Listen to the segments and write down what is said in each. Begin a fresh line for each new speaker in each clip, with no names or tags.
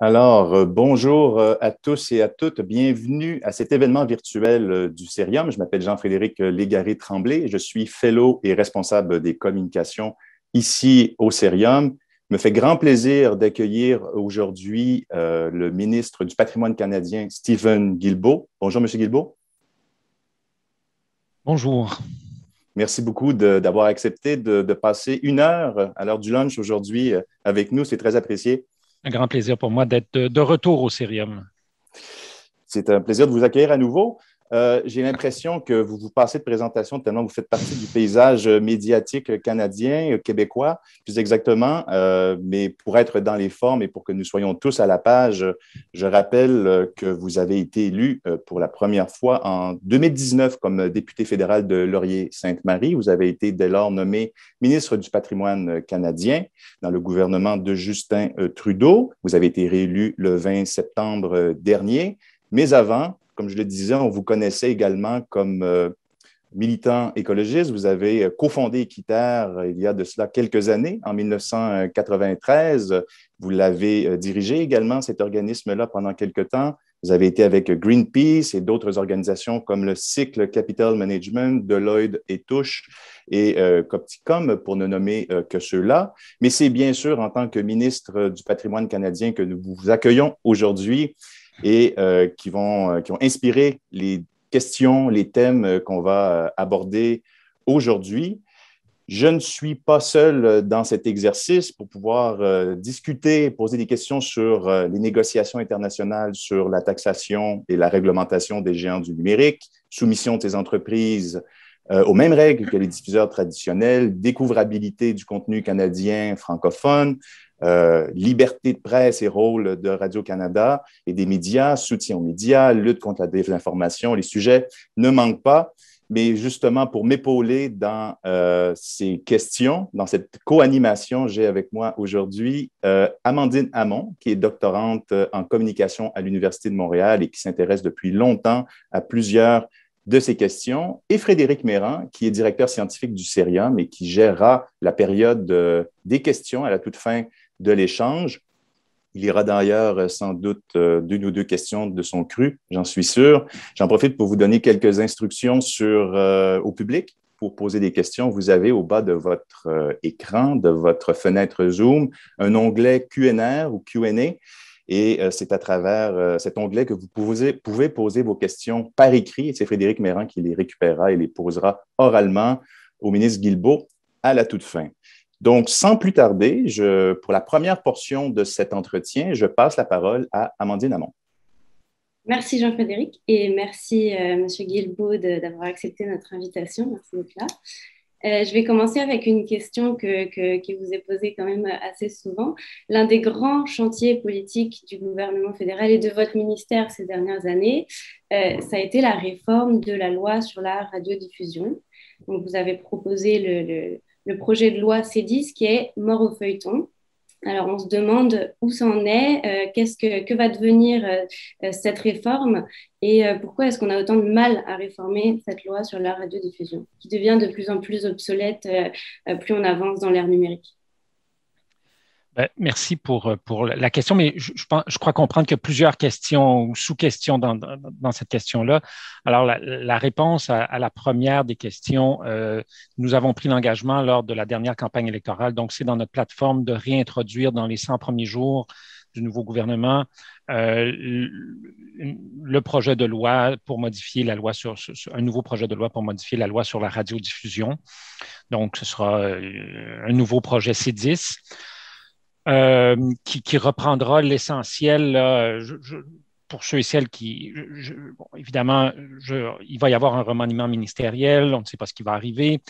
Alors, euh, bonjour euh, à tous et à toutes. Bienvenue à cet événement virtuel euh, du Cérium. Je m'appelle Jean-Frédéric Légaré-Tremblay. Je suis fellow et responsable des communications ici au Cérium. Me fait grand plaisir d'accueillir aujourd'hui le ministre du Patrimoine canadien, Stephen Guilbeault. Bonjour, M.
Guilbeault. Bonjour.
Merci beaucoup d'avoir accepté de, passer une heure à l'heure du lunch aujourd'hui avec nous. C'est très apprécié.
Un grand plaisir pour moi d'être de retour au Cérium.
C'est un plaisir de vous accueillir à nouveau. Euh, j'ai l'impression que vous vous passez de présentation tellement vous faites partie du paysage euh, médiatique canadien, euh, québécois, plus exactement. mais pour être dans les formes et pour que nous soyons tous à la page, je rappelle que vous avez été élu pour la première fois en 2019 comme député fédéral de Laurier-Sainte-Marie. Vous avez été dès lors nommé ministre du patrimoine canadien dans le gouvernement de Justin Trudeau. Vous avez été réélu le 20 septembre dernier. Mais avant, comme je le disais, on vous connaissait également comme euh, militant écologiste. Vous avez euh, cofondé Équitaire euh, il y a de cela quelques années, en 1993. Vous l'avez dirigé également, cet organisme-là, pendant quelques temps. Vous avez été avec Greenpeace et d'autres organisations comme le Cycle Capital Management, Deloitte et Touche et Copticom, pour ne nommer que ceux-là. Mais c'est bien sûr en tant que ministre du patrimoine canadien que nous vous accueillons aujourd'hui et euh, qui, vont, euh, qui ont inspiré les questions, les thèmes euh, qu'on va aborder aujourd'hui. Je ne suis pas seul dans cet exercice pour pouvoir discuter, poser des questions sur les négociations internationales, sur la taxation et la réglementation des géants du numérique, soumission de ces entreprises aux mêmes règles que les diffuseurs traditionnels, découvrabilité du contenu canadien francophone, euh, liberté de presse et rôle de Radio-Canada et des médias, soutien aux médias, lutte contre la désinformation, les sujets ne manquent pas. Mais justement, pour m'épauler dans euh, ces questions, dans cette co-animation, j'ai avec moi aujourd'hui euh, Amandine Hamon, qui est doctorante en communication à l'Université de Montréal et qui s'intéresse depuis longtemps à plusieurs de ces questions, et Frédéric Méran, qui est directeur scientifique du CERIUM et qui gérera la période des questions à la toute fin de l'échange. Il ira d'ailleurs euh, sans doute euh, d'une ou deux questions de son cru, j'en suis sûr. J'en profite pour vous donner quelques instructions sur, euh, au public pour poser des questions. Vous avez au bas de votre écran, de votre fenêtre Zoom, un onglet QNR ou QA. Et c'est à travers cet onglet que vous pouvez, poser vos questions par écrit. et C'est Frédéric Méran qui les récupérera et les posera oralement au ministre Guilbeault à la toute fin. Donc, sans plus tarder, je, pour la première portion de cet entretien, je passe la parole à Amandine Amont.
Merci Jean-Frédéric et merci euh, Monsieur Guilbeault d'avoir accepté notre invitation. Merci d'être là. Euh, je vais commencer avec une question que, qui vous est posée quand même assez souvent. L'un des grands chantiers politiques du gouvernement fédéral et de votre ministère ces dernières années, euh, ça a été la réforme de la loi sur la radiodiffusion. Donc, vous avez proposé le le projet de loi C10 qui est mort au feuilleton. Alors on se demande où c'en est, euh, qu'est-ce que, que, va devenir euh, euh, cette réforme et pourquoi est-ce qu'on a autant de mal à réformer cette loi sur la radiodiffusion qui devient de plus en plus obsolète plus on avance dans l'ère numérique.
Ben, merci pour, euh, pour la question, mais je, je, crois comprendre qu'il y a plusieurs questions ou sous-questions dans, dans, cette question-là. Alors, la, réponse à, la première des questions, euh, nous avons pris l'engagement lors de la dernière campagne électorale, donc c'est dans notre plateforme de réintroduire dans les 100 premiers jours du nouveau gouvernement euh, le projet de loi pour modifier la loi sur, un nouveau projet de loi pour modifier la loi sur la radiodiffusion. Donc, ce sera euh, un nouveau projet C10. Euh, qui, reprendra l'essentiel. pour ceux et celles qui, évidemment, il va y avoir un remaniement ministériel, on ne sait pas ce qui va arriver.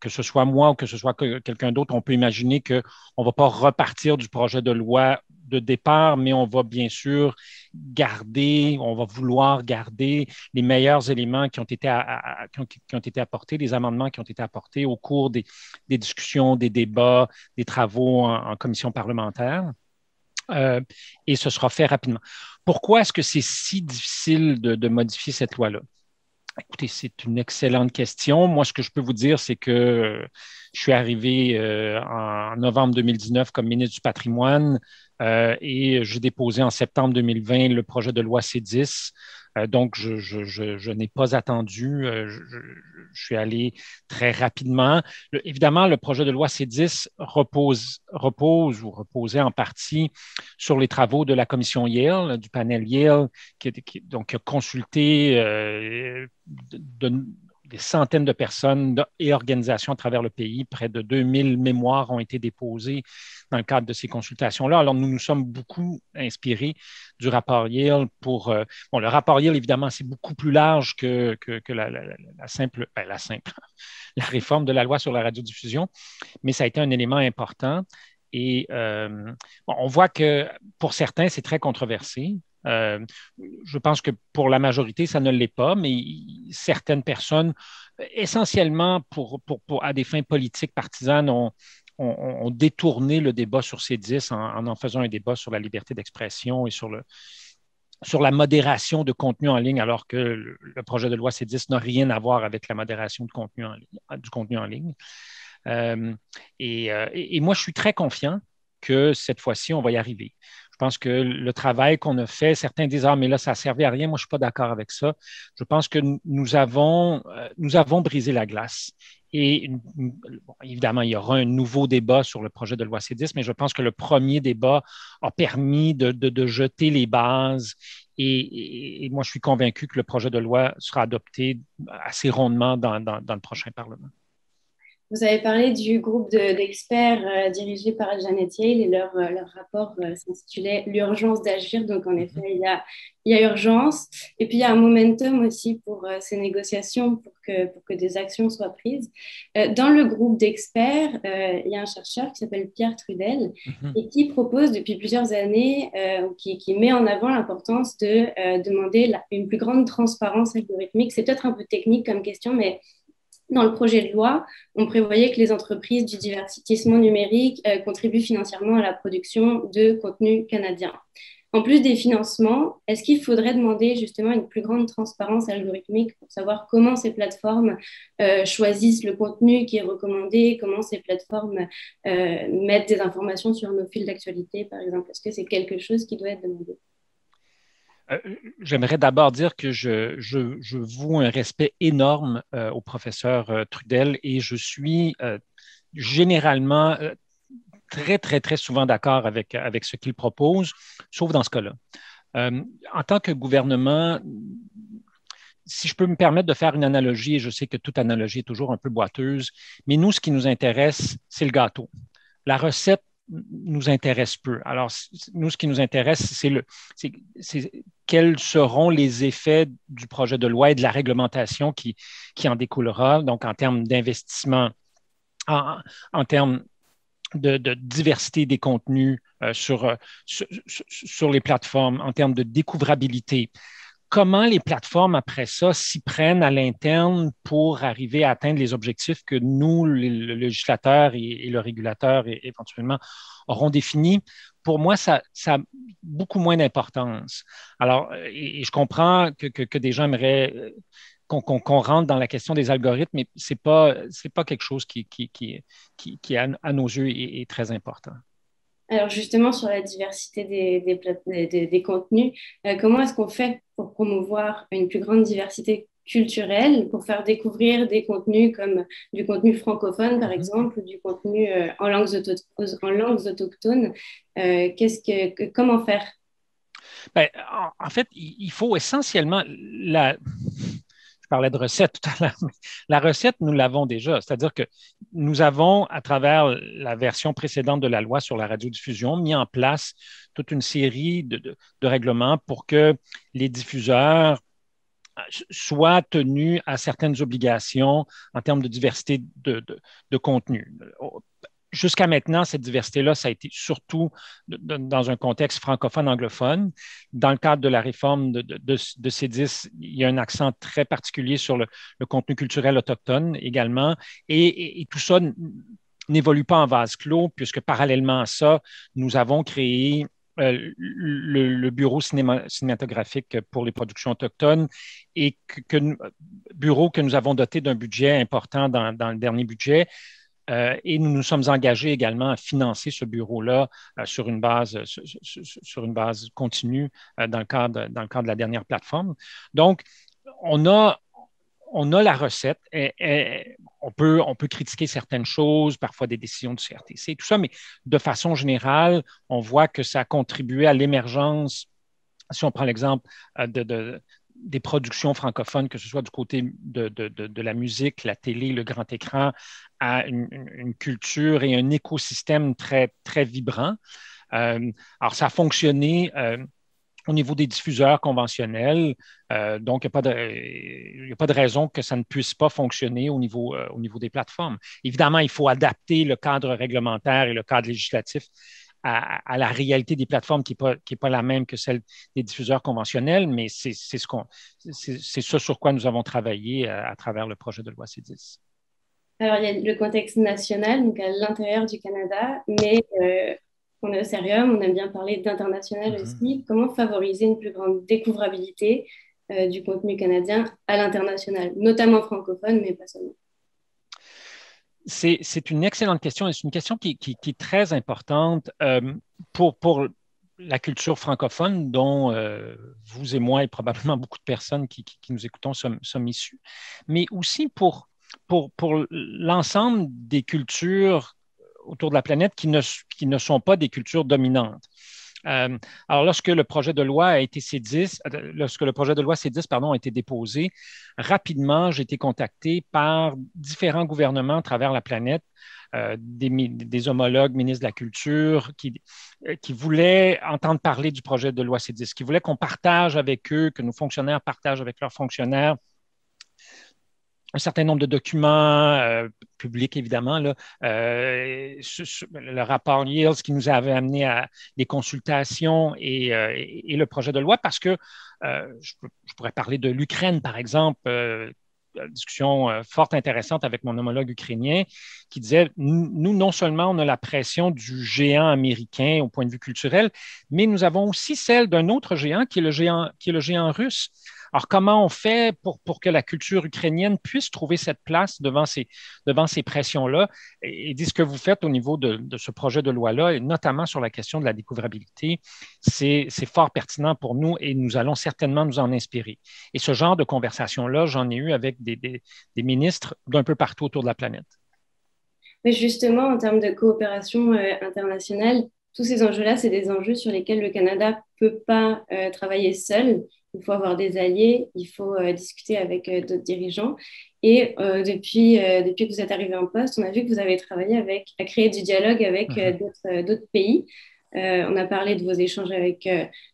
Que ce soit moi ou que ce soit quelqu'un d'autre, on peut imaginer qu'on ne va pas repartir du projet de loi de départ, mais on va bien sûr garder, on va vouloir garder les meilleurs éléments qui ont été, qui, ont, été apportés, les amendements qui ont été apportés au cours des, discussions, des débats, des travaux en, commission parlementaire. Euh, et ce sera fait rapidement. Pourquoi est-ce que c'est si difficile de modifier cette loi-là? Écoutez, c'est une excellente question. Moi, ce que je peux vous dire, c'est que je suis arrivé euh, en novembre 2019 comme ministre du patrimoine euh, et j'ai déposé en septembre 2020 le projet de loi C10 euh, donc, je, n'ai pas attendu. Euh, je, suis allé très rapidement. évidemment, le projet de loi C10 repose, repose ou reposait en partie sur les travaux de la commission Yale, du panel Yale, qui, donc, a consulté euh, de des centaines de personnes et organisations à travers le pays. Près de 2000 mémoires ont été déposées dans le cadre de ces consultations-là. Alors, nous nous sommes beaucoup inspirés du rapport Yale pour... Euh, bon, le rapport Yale, évidemment, c'est beaucoup plus large que, la, simple... Ben, la simple... La réforme de la loi sur la radiodiffusion, mais ça a été un élément important. Et euh, on voit que pour certains, c'est très controversé. Euh, je pense que pour la majorité, ça ne l'est pas, mais certaines personnes, essentiellement pour, à des fins politiques partisanes, ont, détourné le débat sur ces 10 en, en, faisant un débat sur la liberté d'expression et sur le, sur la modération de contenu en ligne, alors que le projet de loi C10 n'a rien à voir avec la modération de contenu du contenu en ligne. Euh, euh, et, moi, je suis très confiant que cette fois-ci, on va y arriver. Je pense que le travail qu'on a fait, certains disent Ah, mais là, ça ne servait à rien. Moi, je ne suis pas d'accord avec ça. Je pense que nous avons, euh, nous avons brisé la glace. Et évidemment, il y aura un nouveau débat sur le projet de loi C10, mais je pense que le premier débat a permis de, jeter les bases. Et, moi, je suis convaincu que le projet de loi sera adopté assez rondement dans le prochain Parlement.
Vous avez parlé du groupe d'experts euh, dirigé par Janet Yale et leur, euh, leur rapport euh, s'intitulait L'urgence d'agir. Donc, en mm-hmm. effet, il y, a, il y a urgence. Et puis, il y a un momentum aussi pour ces négociations, pour que, pour que des actions soient prises. dans le groupe d'experts, il y a un chercheur qui s'appelle Pierre Trudel mm-hmm. et qui propose depuis plusieurs années, qui, qui, met en avant l'importance de demander une plus grande transparence algorithmique. C'est peut-être un peu technique comme question, mais dans le projet de loi, on prévoyait que les entreprises du divertissement numérique euh, contribuent financièrement à la production de contenu canadien. En plus des financements, est-ce qu'il faudrait demander justement une plus grande transparence algorithmique pour savoir comment ces plateformes euh, choisissent le contenu qui est recommandé, comment ces plateformes euh, mettent des informations sur nos fils d'actualité, par exemple Est-ce que c'est quelque chose qui doit être demandé euh, j'aimerais
d'abord dire que je, je, voue un respect énorme euh, au professeur euh, Trudel et je suis généralement très, très, très souvent d'accord avec, avec ce qu'il propose, sauf dans ce cas-là. en tant que gouvernement, si je peux me permettre de faire une analogie, et je sais que toute analogie est toujours un peu boiteuse, mais nous, ce qui nous intéresse, c'est le gâteau. La recette nous intéresse peu. Alors, nous, ce qui nous intéresse, c'est le, quels seront les effets du projet de loi et de la réglementation qui, en découlera, donc en termes d'investissement, en, termes de, diversité des contenus euh, euh, sur, sur, sur, les plateformes, en termes de découvrabilité, comment les plateformes, après ça, s'y prennent à l'interne pour arriver à atteindre les objectifs que nous, le, législateur et, le régulateur, éventuellement, auront définis pour moi, ça, ça, a beaucoup moins d'importance. Alors, je comprends que, des gens aimeraient euh, qu'on rentre dans la question des algorithmes, mais ce n'est pas, pas quelque chose qui, à, nos yeux, est très important.
Alors justement, sur la diversité des, des, contenus, euh, comment est-ce qu'on fait pour promouvoir une plus grande diversité culturelle, pour faire découvrir des contenus comme du contenu francophone, par mhm. exemple, ou du contenu euh, en, langues en langues autochtones euh, Qu'est-ce que, Comment faire
ben, en, en, fait, il faut essentiellement... La parlais de recette tout à l'heure. La recette, nous l'avons déjà. C'est-à-dire que nous avons, à travers la version précédente de la loi sur la radiodiffusion, mis en place toute une série de, règlements pour que les diffuseurs soient tenus à certaines obligations en termes de diversité de, de contenu jusqu'à maintenant, cette diversité-là, ça a été surtout dans un contexte francophone-anglophone. Dans le cadre de la réforme de, de, ces 10 il y a un accent très particulier sur le, contenu culturel autochtone également. Et, tout ça n'évolue pas en vase clos, puisque parallèlement à ça, nous avons créé euh, le, bureau cinématographique pour les productions autochtones et bureau que nous avons doté d'un budget important dans le dernier budget euh, et nous nous sommes engagés également à financer ce bureau-là euh, sur, une base, euh, sur, une base continue dans, le cadre, dans le cadre de la dernière plateforme. Donc, on a, on a la recette. Et, on, peut, on peut critiquer certaines choses, parfois des décisions du CRTC, tout ça, mais de façon générale, on voit que ça a contribué à l'émergence si on prend l'exemple de, des productions francophones, que ce soit du côté de, la musique, la télé, le grand écran, à une, culture et un écosystème très, très vibrant. Euh, alors, ça a fonctionné. Euh, au niveau des diffuseurs conventionnels, euh, donc il n'y a, pas de raison que ça ne puisse pas fonctionner au niveau, au niveau des plateformes. Évidemment, il faut adapter le cadre réglementaire et le cadre législatif à, la réalité des plateformes qui n'est pas, est pas la même que celle des diffuseurs conventionnels, mais c'est ce, qu'on, c'est ce sur quoi nous avons travaillé euh, à, travers le projet de loi C10.
Alors, il y a le contexte national, donc à l'intérieur du Canada, mais euh, on est au sérieux, on aime bien parler d'international mm-hmm. aussi. Comment favoriser une plus grande découvrabilité euh, du contenu canadien à l'international, notamment francophone, mais pas seulement
c'est une excellente question et c'est une question qui, est très importante euh, pour, la culture francophone dont euh, vous et moi et probablement beaucoup de personnes qui, nous écoutons sommes, issus, mais aussi pour, l'ensemble des cultures autour de la planète qui ne sont pas des cultures dominantes. Euh, alors, lorsque le projet de loi a été C10, euh, lorsque le projet de loi C10 pardon, a été déposé, rapidement, j'ai été contacté par différents gouvernements à travers la planète, euh, des, des, homologues, ministres de la Culture, qui, qui voulaient entendre parler du projet de loi C10, qui voulaient qu'on partage avec eux, que nos fonctionnaires partagent avec leurs fonctionnaires un certain nombre de documents euh, publics, évidemment, là, euh, le rapport Yields qui nous avait amené à des consultations et, euh, le projet de loi, parce que je, pourrais parler de l'Ukraine, par exemple. discussion forte intéressante avec mon homologue ukrainien qui disait, nous, non seulement on a la pression du géant américain au point de vue culturel, mais nous avons aussi celle d'un autre géant qui est le géant, qui est le géant russe. Alors, comment on fait pour, pour que la culture ukrainienne puisse trouver cette place devant ces, devant ces pressions-là? Et, dites ce que vous faites au niveau de, de ce projet de loi-là, et notamment sur la question de la découvrabilité, c'est fort pertinent pour nous et nous allons certainement nous en inspirer. Et ce genre de conversation-là, j'en ai eu avec des, des, ministres d'un peu partout autour de la planète.
Mais justement, en termes de coopération euh, internationale, tous ces enjeux-là, c'est des enjeux sur lesquels le Canada ne peut pas euh, travailler seul il faut avoir des alliés, il faut euh, discuter avec euh, d'autres dirigeants. Et euh, depuis, depuis que vous êtes arrivé en poste, on a vu que vous avez travaillé avec, à créer du dialogue avec mhm. d'autres pays. on a parlé de vos échanges avec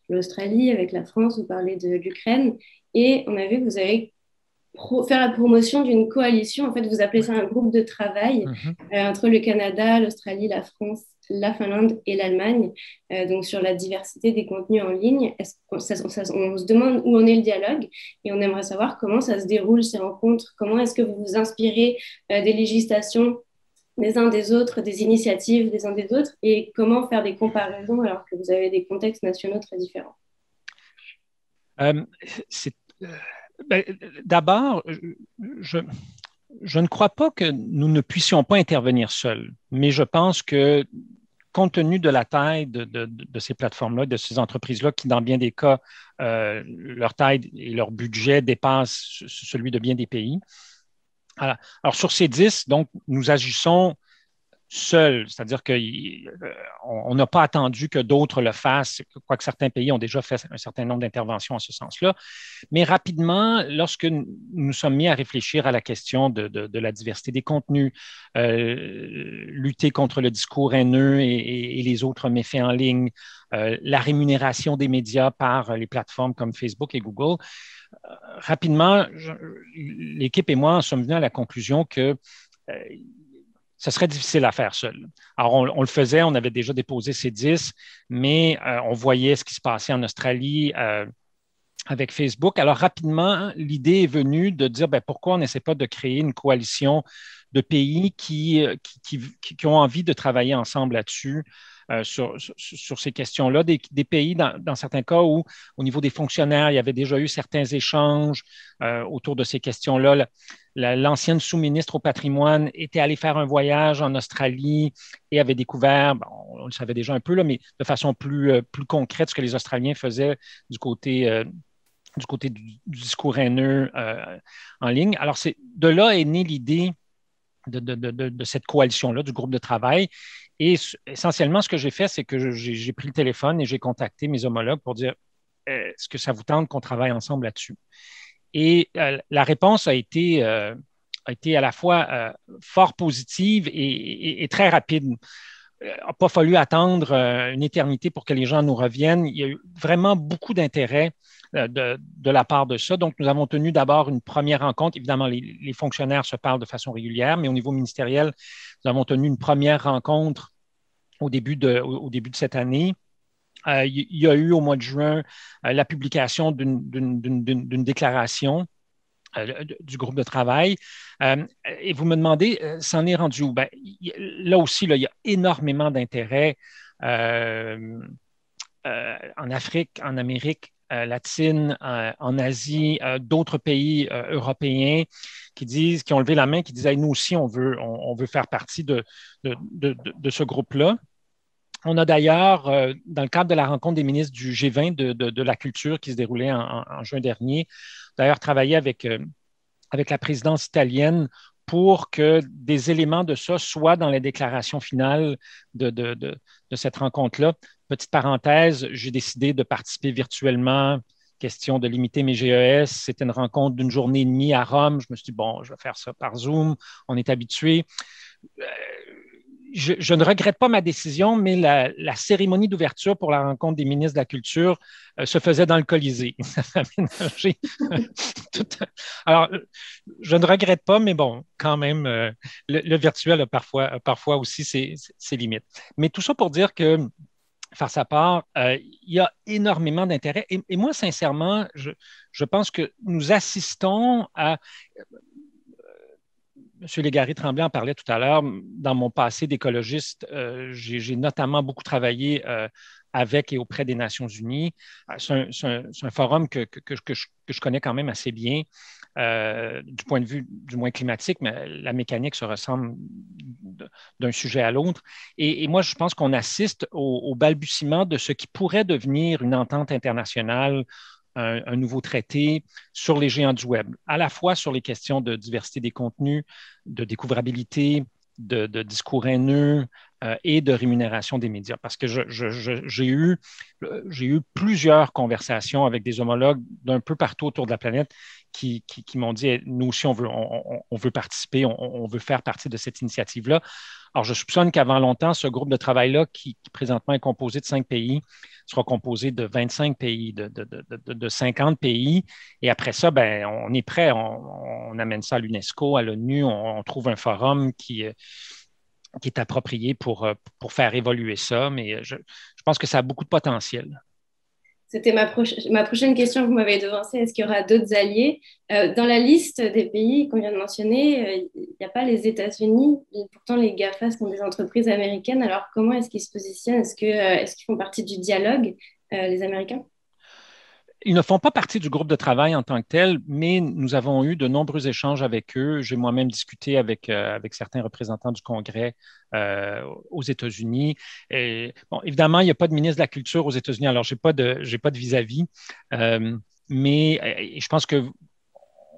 l'Australie, avec la France, vous parlez de l'Ukraine. Et on a vu que vous avez faire la promotion d'une coalition. En fait, vous appelez ça un groupe de travail mhm. euh, entre le Canada, l'Australie, la France, la Finlande et l'Allemagne, euh, donc sur la diversité des contenus en ligne. On, ce se demande où en est le dialogue et on aimerait savoir comment ça se déroule ces rencontres, comment est-ce que vous vous inspirez euh, des législations des uns des autres, des initiatives des uns des autres, et comment faire des comparaisons alors que vous avez des contextes nationaux très différents
euh, ben, d'abord, je, ne crois pas que nous ne puissions pas intervenir seuls, mais je pense que compte tenu de la taille de, ces plateformes-là, de ces entreprises-là, qui dans bien des cas, euh, leur taille et leur budget dépassent celui de bien des pays. Alors, sur ces dix, donc, nous agissons seul, c'est-à-dire qu'on euh, n'a pas attendu que d'autres le fassent, quoique certains pays ont déjà fait un certain nombre d'interventions en ce sens-là. Mais rapidement, lorsque nous sommes mis à réfléchir à la question de, la diversité des contenus, euh, lutter contre le discours haineux et, les autres méfaits en ligne, euh, la rémunération des médias par les plateformes comme Facebook et Google, rapidement, l'équipe et moi sommes venus à la conclusion que ce serait difficile à faire seul. Alors, on, le faisait, on avait déjà déposé ces 10, mais euh, on voyait ce qui se passait en Australie euh, avec Facebook. Alors, rapidement, l'idée est venue de dire ben, pourquoi on n'essaie pas de créer une coalition de pays qui euh, ont envie de travailler ensemble là-dessus euh, sur, sur, ces questions-là, des, pays, dans, certains cas, où au niveau des fonctionnaires, il y avait déjà eu certains échanges euh, autour de ces questions-là. L'ancienne sous-ministre au patrimoine était allée faire un voyage en Australie et avait découvert, on le savait déjà un peu, là, mais de façon plus, euh, plus concrète, ce que les Australiens faisaient du côté... du discours haineux en ligne. Alors, c'est de là est née l'idée de, de, cette coalition-là, du groupe de travail. Et essentiellement, ce que j'ai fait, c'est que j'ai pris le téléphone et j'ai contacté mes homologues pour dire euh, est-ce que ça vous tente qu'on travaille ensemble là-dessus? Et euh, la réponse euh, a été, à la fois fort positive et, et très rapide. Il n'a pas fallu attendre une éternité pour que les gens nous reviennent. Il y a eu vraiment beaucoup d'intérêt euh, de, la part de ça. Donc, nous avons tenu d'abord une première rencontre. Évidemment, les, fonctionnaires se parlent de façon régulière, mais au niveau ministériel, nous avons tenu une première rencontre au début de, cette année. Euh, il y a eu au mois de juin euh, la publication d'une déclaration du groupe de travail. et vous me demandez, s'en est rendu où? Ben, là aussi, il y a énormément d'intérêt en Afrique, en Amérique, euh, latine, euh, en Asie, euh, d'autres pays européens qui disent, qui ont levé la main, qui disaient, nous aussi, on veut, on, veut faire partie de, ce groupe-là. On a d'ailleurs, dans le cadre de la rencontre des ministres du G20 de, la culture qui se déroulait en, juin dernier, d'ailleurs travaillé avec, avec la présidence italienne pour que des éléments de ça soient dans les déclarations finales de cette rencontre-là. Petite parenthèse, j'ai décidé de participer virtuellement. Question de limiter mes GES. C'était une rencontre d'une journée et demie à Rome. Je me suis dit, bon, je vais faire ça par Zoom. On est habitué. Euh, je, ne regrette pas ma décision, mais la, cérémonie d'ouverture pour la rencontre des ministres de la Culture euh, se faisait dans le Colisée. Alors, euh, je ne regrette pas, mais bon, quand même, le, virtuel a parfois, aussi ses, limites. Mais tout ça pour dire que faire sa part. Euh, il y a énormément d'intérêt. Et, moi, sincèrement, je, pense que nous assistons à. Euh, Monsieur Légaré-Tremblay en parlait tout à l'heure. Dans mon passé d'écologiste, euh, j'ai notamment beaucoup travaillé avec et auprès des Nations unies. C'est un, forum que, que, je, connais quand même assez bien. Euh, du point de vue du moins climatique, mais la mécanique se ressemble d'un sujet à l'autre. Et, moi, je pense qu'on assiste au, balbutiement de ce qui pourrait devenir une entente internationale, un, nouveau traité sur les géants du Web, à la fois sur les questions de diversité des contenus, de découvrabilité, de discours haineux, euh, et de rémunération des médias. Parce que euh, j'ai eu, plusieurs conversations avec des homologues d'un peu partout autour de la planète qui, m'ont dit, nous aussi, on veut, on, veut participer, on, veut faire partie de cette initiative-là. Alors, je soupçonne qu'avant longtemps, ce groupe de travail-là, qui, présentement est composé de cinq pays, sera composé de 25 pays, de, 50 pays. Et après ça, ben, on est prêt, on amène ça à l'UNESCO, à l'ONU, on, trouve un forum qui euh, qui est approprié euh, pour, faire évoluer ça, mais euh, je, pense que ça a beaucoup de potentiel.
C'était ma, prochaine question que vous m'avez devancée. Est-ce qu'il y aura d'autres alliés euh, Dans la liste des pays qu'on vient de mentionner, il n'y a pas les États-Unis. Pourtant, les GAFA sont des entreprises américaines. Alors, comment est-ce qu'ils se positionnent Est-ce qu'ils font partie du dialogue, les Américains
ils ne font pas partie du groupe de travail en tant que tel, mais nous avons eu de nombreux échanges avec eux. J'ai moi-même discuté avec, euh, certains représentants du Congrès euh, aux États-Unis. évidemment, il n'y a pas de ministre de la Culture aux États-Unis, alors je n'ai pas de vis-à-vis. Euh, mais je pense que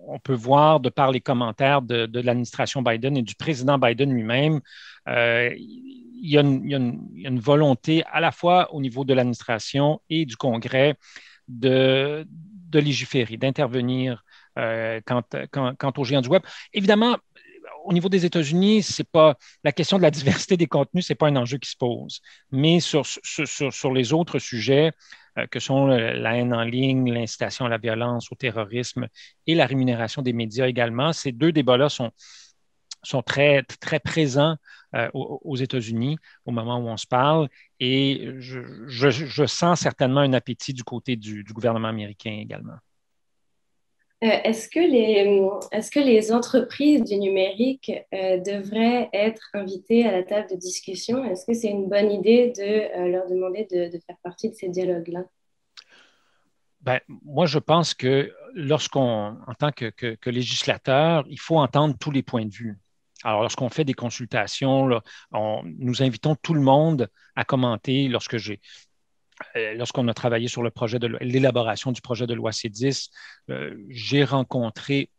on peut voir de par les commentaires de, l'administration Biden et du président Biden lui-même, il, y a une volonté à la fois au niveau de l'administration et du Congrès de, légiférer, d'intervenir euh, quant, aux géants du Web. Évidemment, au niveau des États-Unis, c'est pas la question de la diversité des contenus, c'est pas un enjeu qui se pose. Mais sur, les autres sujets euh, que sont la haine en ligne, l'incitation à la violence, au terrorisme et la rémunération des médias également, ces deux débats-là sont, très présents euh, aux États-Unis au moment où on se parle. Et je, sens certainement un appétit du côté du, gouvernement américain également.
Euh, est-ce que, les, est que les entreprises du numérique euh, devraient être invitées à la table de discussion? Est-ce que c'est une bonne idée de leur demander de, faire partie de ces dialogues-là?
Ben, moi, je pense que lorsqu'on, en tant que, législateur, il faut entendre tous les points de vue. Alors, lorsqu'on fait des consultations, on, nous invitons tout le monde à commenter lorsque j'ai euh, lorsqu'on a travaillé sur le projet de l'élaboration du projet de loi C10, euh, j'ai rencontré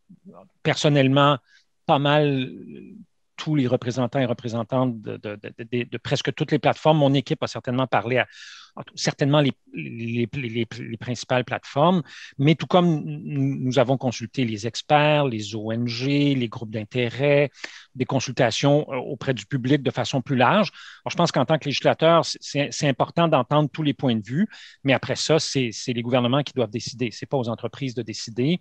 personnellement pas mal tous les représentants et représentantes de, presque toutes les plateformes. Mon équipe a certainement parlé à, certainement les, principales plateformes, mais tout comme nous avons consulté les experts, les ONG, les groupes d'intérêt, des consultations euh, auprès du public de façon plus large. je pense qu'en tant que législateur, c'est important d'entendre tous les points de vue, mais après ça, c'est les gouvernements qui doivent décider. Ce n'est pas aux entreprises de décider.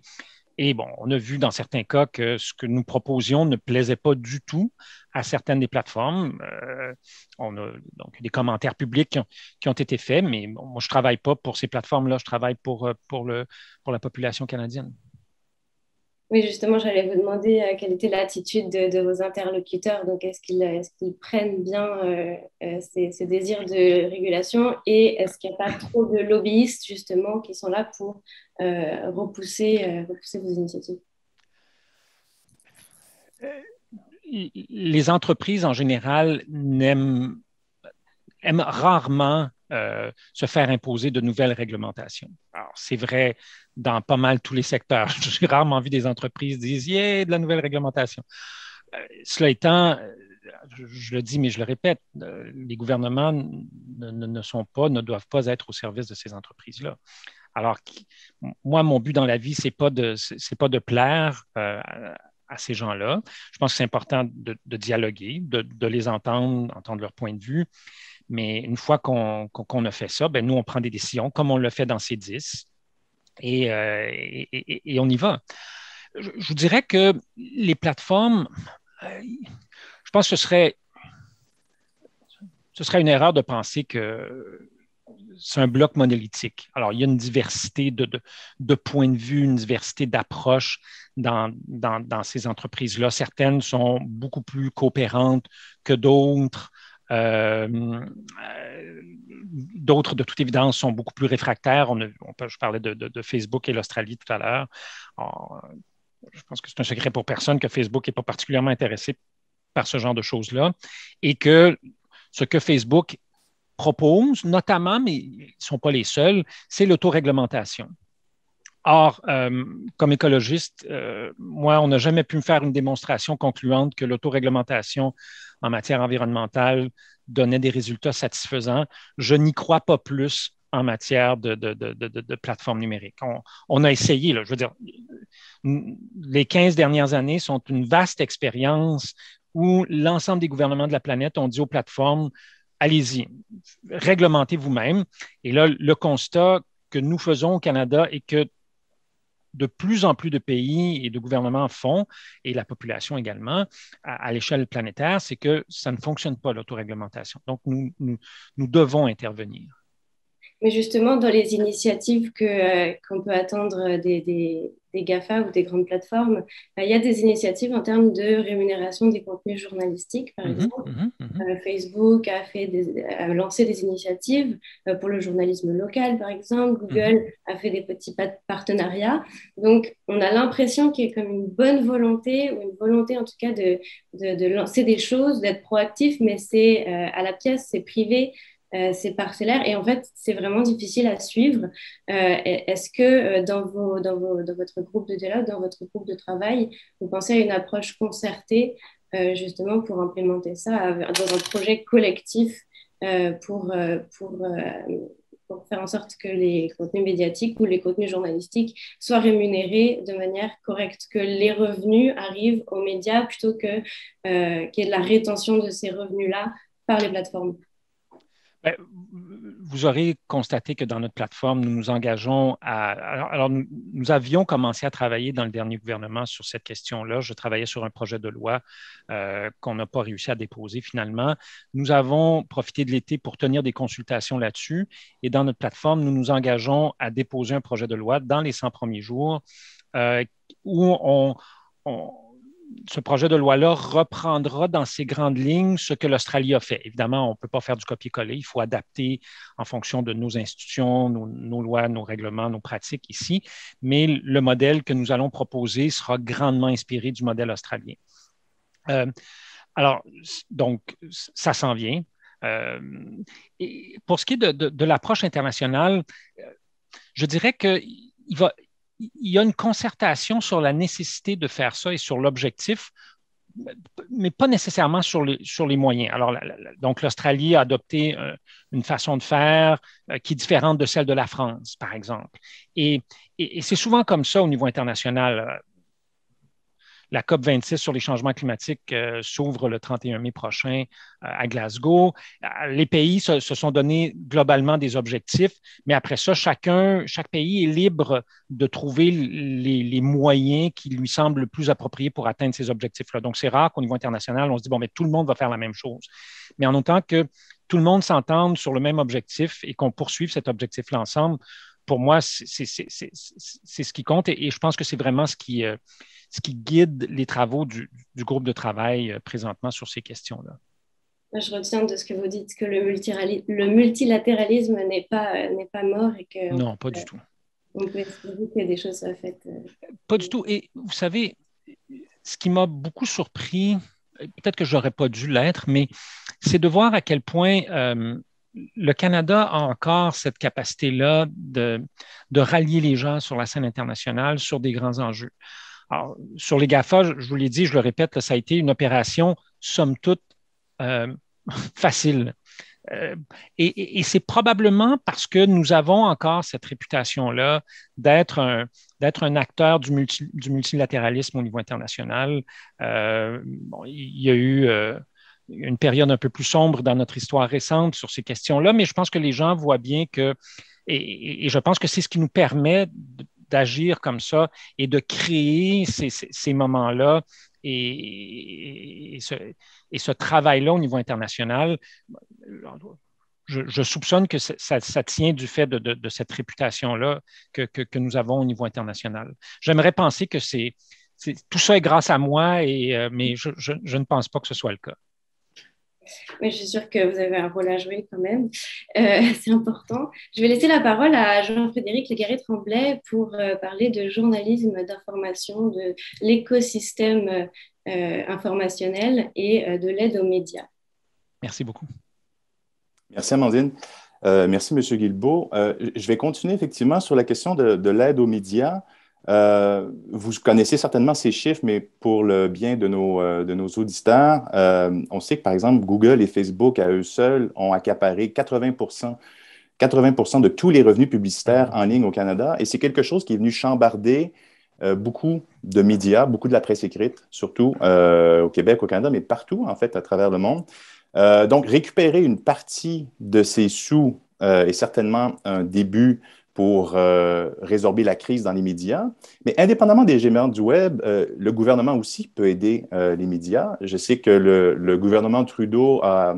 Et bon, on a vu dans certains cas que ce que nous proposions ne plaisait pas du tout à certaines des plateformes. Euh, on a donc des commentaires publics qui ont, été faits, mais moi, je ne travaille pas pour ces plateformes-là, je travaille pour, euh, pour, le, pour la population canadienne.
Oui, justement, j'allais vous demander euh, quelle était l'attitude de, vos interlocuteurs. Donc, est-ce qu'ils euh, prennent bien euh, ces, désirs de régulation et est-ce qu'il n'y a pas trop de lobbyistes, justement, qui sont là pour repousser, vos initiatives
Les entreprises, en général, n'aiment aiment rarement euh, se faire imposer de nouvelles réglementations. Alors, c'est vrai dans pas mal tous les secteurs. J'ai rarement vu des entreprises disent Yeah, de la nouvelle réglementation. Euh, cela étant, euh, je le dis, mais je le répète, les gouvernements ne, sont pas, ne doivent pas être au service de ces entreprises-là. Alors, moi, mon but dans la vie, c'est pas de, c'est pas de plaire à ces gens-là. Je pense que c'est important de, dialoguer, de, de, les entendre, entendre leur point de vue, mais une fois qu'on a fait ça, ben, nous, on prend des décisions comme on le fait dans ces 10 euh, et, on y va. Je, vous dirais que les plateformes,
euh, je
pense que ce serait, une erreur de penser que c'est un bloc monolithique. Alors, il y a une diversité de, points de vue, une diversité d'approches dans, ces entreprises-là. Certaines sont beaucoup plus coopérantes que d'autres. Euh, euh, d'autres, de toute évidence, sont beaucoup plus réfractaires. On, peut, je parlais de, de Facebook et l'Australie tout à l'heure. Je pense que c'est un secret pour personne que Facebook n'est pas particulièrement intéressé par ce genre de choses-là et que ce que Facebook propose, notamment, mais ils ne sont pas les seuls, c'est l'autoréglementation. Or, euh, comme écologiste, euh, moi, on n'a jamais pu me faire une démonstration concluante que l'autoréglementation en matière environnementale donnait des résultats satisfaisants. Je n'y crois pas plus en matière de, de, plateforme numérique. On, a essayé, je veux dire, les 15 dernières années sont une vaste expérience où l'ensemble des gouvernements de la planète ont dit aux plateformes, allez-y, réglementez vous-même. Et là, le constat que nous faisons au Canada est que de plus en plus de pays et de gouvernements font, et la population également, à, l'échelle planétaire, c'est que ça ne fonctionne pas, l'autoréglementation. Donc, nous, nous devons intervenir.
Mais justement, dans les initiatives euh, qu'on peut attendre des, des, GAFA ou des grandes plateformes, bah, il y a des initiatives en termes de rémunération des contenus journalistiques, par mmh exemple. Mmh mmh euh, Facebook a, fait a, lancé des initiatives euh, pour le journalisme local, par exemple. Google a fait des petits partenariats. Donc, on a l'impression qu'il y a comme une bonne volonté, ou une volonté en tout cas de, de, de lancer des choses, d'être proactif, mais c'est à la pièce, c'est privé. Euh, c'est parcellaire et en fait c'est vraiment difficile à suivre. Euh, est-ce que euh, dans, vos, dans, vos, dans, votre groupe de dialogue, dans votre groupe de travail, vous pensez à une approche concertée justement pour implémenter ça dans un projet collectif pour, pour, pour, faire en sorte que les contenus médiatiques ou les contenus journalistiques soient rémunérés de manière correcte, que les revenus arrivent aux médias plutôt que qu'il y ait de la rétention de ces revenus-là par les plateformes
ben, vous aurez constaté que dans notre plateforme, nous nous engageons à. Alors, nous, avions commencé à travailler dans le dernier gouvernement sur cette question-là. Je travaillais sur un projet de loi euh, qu'on n'a pas réussi à déposer finalement. Nous avons profité de l'été pour tenir des consultations là-dessus. Et dans notre plateforme, nous nous engageons à déposer un projet de loi dans les 100 premiers jours euh, où on ce projet de loi-là reprendra dans ses grandes lignes ce que l'Australie a fait. Évidemment, on ne peut pas faire du copier-coller, il faut adapter en fonction de nos institutions, nos, lois, nos règlements, nos pratiques ici, mais le modèle que nous allons proposer sera grandement inspiré du modèle australien. Euh, alors, donc, ça s'en vient. Euh, et pour ce qui est de, de l'approche internationale, euh, je dirais qu'il va, il y a une concertation sur la nécessité de faire ça et sur l'objectif, mais pas nécessairement sur les, sur les moyens. Alors, donc, l'Australie a adopté euh, une façon de faire euh, qui est différente de celle de la France, par exemple. et c'est souvent comme ça au niveau international. Euh, la COP26 sur les changements climatiques euh, s'ouvre le 31 mai prochain euh, à Glasgow. Euh, les pays se, sont donnés globalement des objectifs, mais après ça, chacun, chaque pays est libre de trouver les, moyens qui lui semblent le plus appropriés pour atteindre ces objectifs-là. Donc, c'est rare qu'au niveau international, on se dit, bon, mais tout le monde va faire la même chose. Mais en autant que tout le monde s'entende sur le même objectif et qu'on poursuive cet objectif-là ensemble, pour moi, c'est ce qui compte et, je pense que c'est vraiment ce qui, euh, ce qui guide les travaux du, du groupe de travail euh, présentement sur ces questions-là.
Je retiens de ce que vous dites que le, multilatéralisme, le multilatéralisme n'est pas, euh, pas mort et que... Non, pas du tout. On peut espérer qu'il y a des choses à faites.
Pas du tout. Et vous savez, ce qui m'a beaucoup surpris, peut-être que je n'aurais pas dû l'être, mais c'est de voir à quel point le Canada a encore cette capacité-là de, de, rallier les gens sur la scène internationale sur des grands enjeux. Alors, sur les GAFA, je vous l'ai dit, je le répète, ça a été une opération, somme toute, euh, facile. Euh, et, c'est probablement parce que nous avons encore cette réputation-là d'être un, d'être un acteur du, du, multilatéralisme au niveau international. Euh, il y a eu une période un peu plus sombre dans notre histoire récente sur ces questions-là, mais je pense que les gens voient bien que, et, je pense que c'est ce qui nous permet d'agir comme ça et de créer ces, moments-là et, ce, travail-là au niveau international. Je, soupçonne que ça, tient du fait de, cette réputation-là que, nous avons au niveau international. J'aimerais penser que c'est, tout ça est grâce à moi, euh, mais je ne pense pas que ce soit le cas.
Mais je suis sûre que vous avez un rôle à jouer quand même. Euh, c'est important. Je vais laisser la parole à Jean-Frédéric Légaré-Tremblay pour euh, parler de journalisme d'information, de l'écosystème euh, informationnel et de l'aide aux médias.
Merci beaucoup.
Merci Amandine. merci Monsieur Guilbeault. je vais continuer effectivement sur la question de l'aide aux médias. Euh, vous connaissez certainement ces chiffres, mais pour le bien de nos, euh, de nos auditeurs, euh, on sait que par exemple Google et Facebook à eux seuls ont accaparé 80 80 de tous les revenus publicitaires en ligne au Canada. Et c'est quelque chose qui est venu chambarder beaucoup de médias, beaucoup de la presse écrite, surtout au Québec, au Canada, mais partout en fait à travers le monde. donc récupérer une partie de ces sous est certainement un début pour euh, résorber la crise dans les médias. Mais indépendamment des géants du Web, euh, le gouvernement aussi peut aider euh, les médias. Je sais que le, gouvernement Trudeau a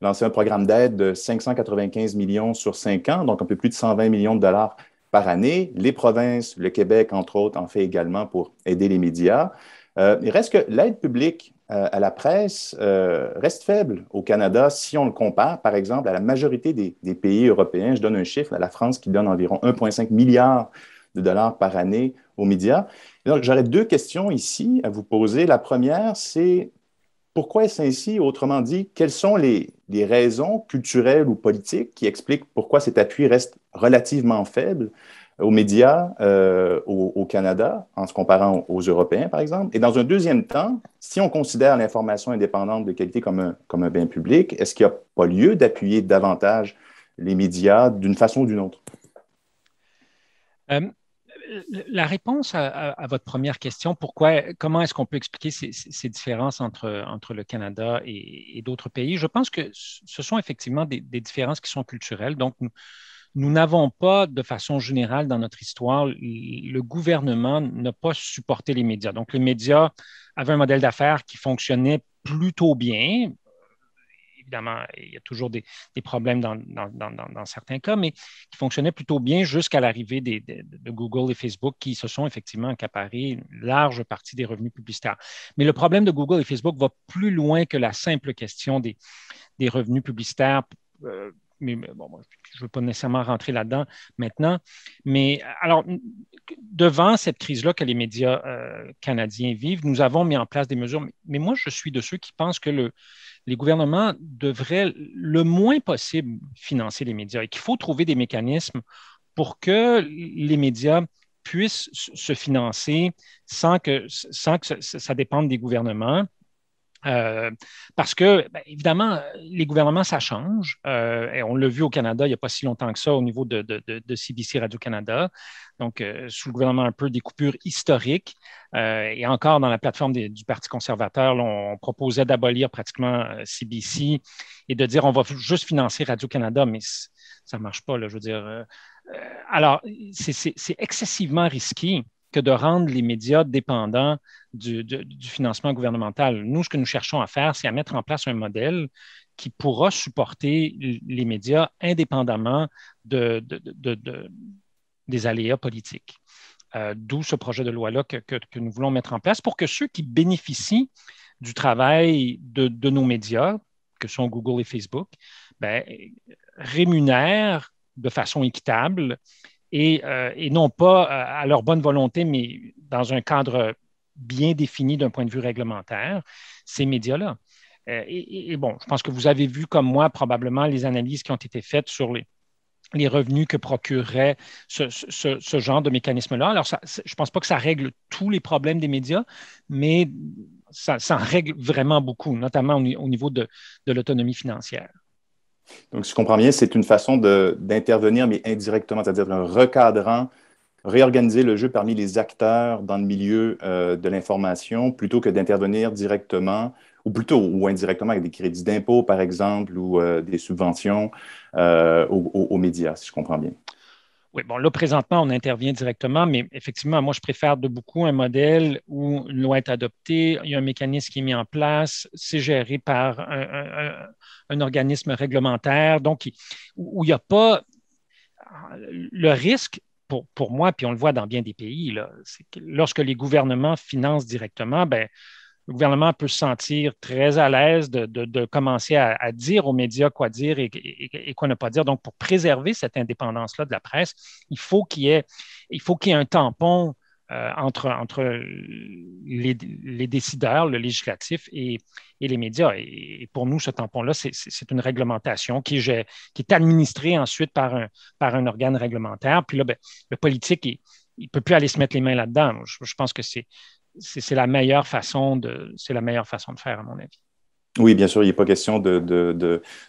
lancé un programme d'aide de 595 millions sur cinq ans, donc un peu plus de 120 millions de dollars par année. Les provinces, le Québec, entre autres, en fait également pour aider les médias. il reste que l'aide publique euh, à la presse euh, reste faible au Canada si on le compare, par exemple, à la majorité des, pays européens. Je donne un chiffre, à la France qui donne environ 1,5 milliard de dollars par année aux médias. donc, j'aurais deux questions ici à vous poser. La première, c'est pourquoi est-ce ainsi? Autrement dit, quelles sont les, raisons culturelles ou politiques qui expliquent pourquoi cet appui reste relativement faible aux médias euh, au, Canada en se comparant aux, Européens, par exemple. Et dans un deuxième temps, si on considère l'information indépendante de qualité comme un, comme un bien public, est-ce qu'il n'y a pas lieu d'appuyer davantage les médias d'une façon ou d'une autre?
Euh, la réponse à, votre première question, pourquoi, comment est-ce qu'on peut expliquer ces, différences entre, entre le Canada et, d'autres pays, je pense que ce sont effectivement des, des différences qui sont culturelles. Donc, nous, nous n'avons pas, de façon générale, dans notre histoire, le gouvernement n'a pas supporté les médias. Donc, les médias avaient un modèle d'affaires qui fonctionnait plutôt bien. Évidemment, il y a toujours des, problèmes dans, certains cas, mais qui fonctionnait plutôt bien jusqu'à l'arrivée de Google et Facebook qui se sont effectivement accaparés une large partie des revenus publicitaires. Mais le problème de Google et Facebook va plus loin que la simple question des, revenus publicitaires euh, mais bon, je ne veux pas nécessairement rentrer là-dedans maintenant. Mais alors, devant cette crise-là que les médias euh, canadiens vivent, nous avons mis en place des mesures. Mais moi, je suis de ceux qui pensent que les gouvernements devraient le moins possible financer les médias et qu'il faut trouver des mécanismes pour que les médias puissent se financer sans que, que ça dépende des gouvernements. Euh, parce que, ben, évidemment, les gouvernements, ça change. Euh, on l'a vu au Canada il n'y a pas si longtemps que ça au niveau de, de, de CBC Radio-Canada. Donc, euh, sous le gouvernement, un peu des coupures historiques. et encore, dans la plateforme du Parti conservateur, là, on, proposait d'abolir pratiquement CBC et de dire on va juste financer Radio-Canada, mais ça ne marche pas, là, je veux dire. alors, c'est excessivement risqué que de rendre les médias dépendants du, financement gouvernemental. Nous, ce que nous cherchons à faire, c'est à mettre en place un modèle qui pourra supporter les médias indépendamment de, des aléas politiques. Euh, d'où ce projet de loi-là que, nous voulons mettre en place pour que ceux qui bénéficient du travail de, nos médias, que sont Google et Facebook, ben, rémunèrent de façon équitable euh, et, non pas euh, à leur bonne volonté, mais dans un cadre bien défini d'un point de vue réglementaire, ces médias-là. Euh, et, bon, je pense que vous avez vu comme moi probablement les analyses qui ont été faites sur les, revenus que procurerait ce, genre de mécanisme-là. Alors, je ne pense pas que ça règle tous les problèmes des médias, mais ça, en règle vraiment beaucoup, notamment au, niveau de l'autonomie financière.
Donc, si je comprends bien, c'est une façon d'intervenir, mais indirectement, c'est-à-dire un recadrant, réorganiser le jeu parmi les acteurs dans le milieu euh, de l'information plutôt que d'intervenir directement ou plutôt ou indirectement avec des crédits d'impôt, par exemple, ou euh, des subventions euh, aux, médias, si je comprends bien.
Oui, bon, là, présentement, on intervient directement, mais effectivement, moi, je préfère de beaucoup un modèle où une loi est adoptée, il y a un mécanisme qui est mis en place, c'est géré par un, organisme réglementaire, donc où il n'y a pas le risque. Pour, pour moi, puis on le voit dans bien des pays, c'est que lorsque les gouvernements financent directement, ben, le gouvernement peut se sentir très à l'aise de, commencer à, dire aux médias quoi dire et, quoi ne pas dire. Donc, pour préserver cette indépendance-là de la presse, il faut qu'il y ait, faut qu'il ait un tampon euh, entre, entre les, décideurs, le législatif et, les médias. Et, pour nous, ce tampon-là, c'est une réglementation qui, qui, est administrée ensuite par un, par un organe réglementaire. Puis là, ben, le politique, il ne peut plus aller se mettre les mains là-dedans. je, pense que c'est c'est la meilleure façon de c'est la meilleure façon de faire à mon avis.
Oui, bien sûr, il n'est pas question de,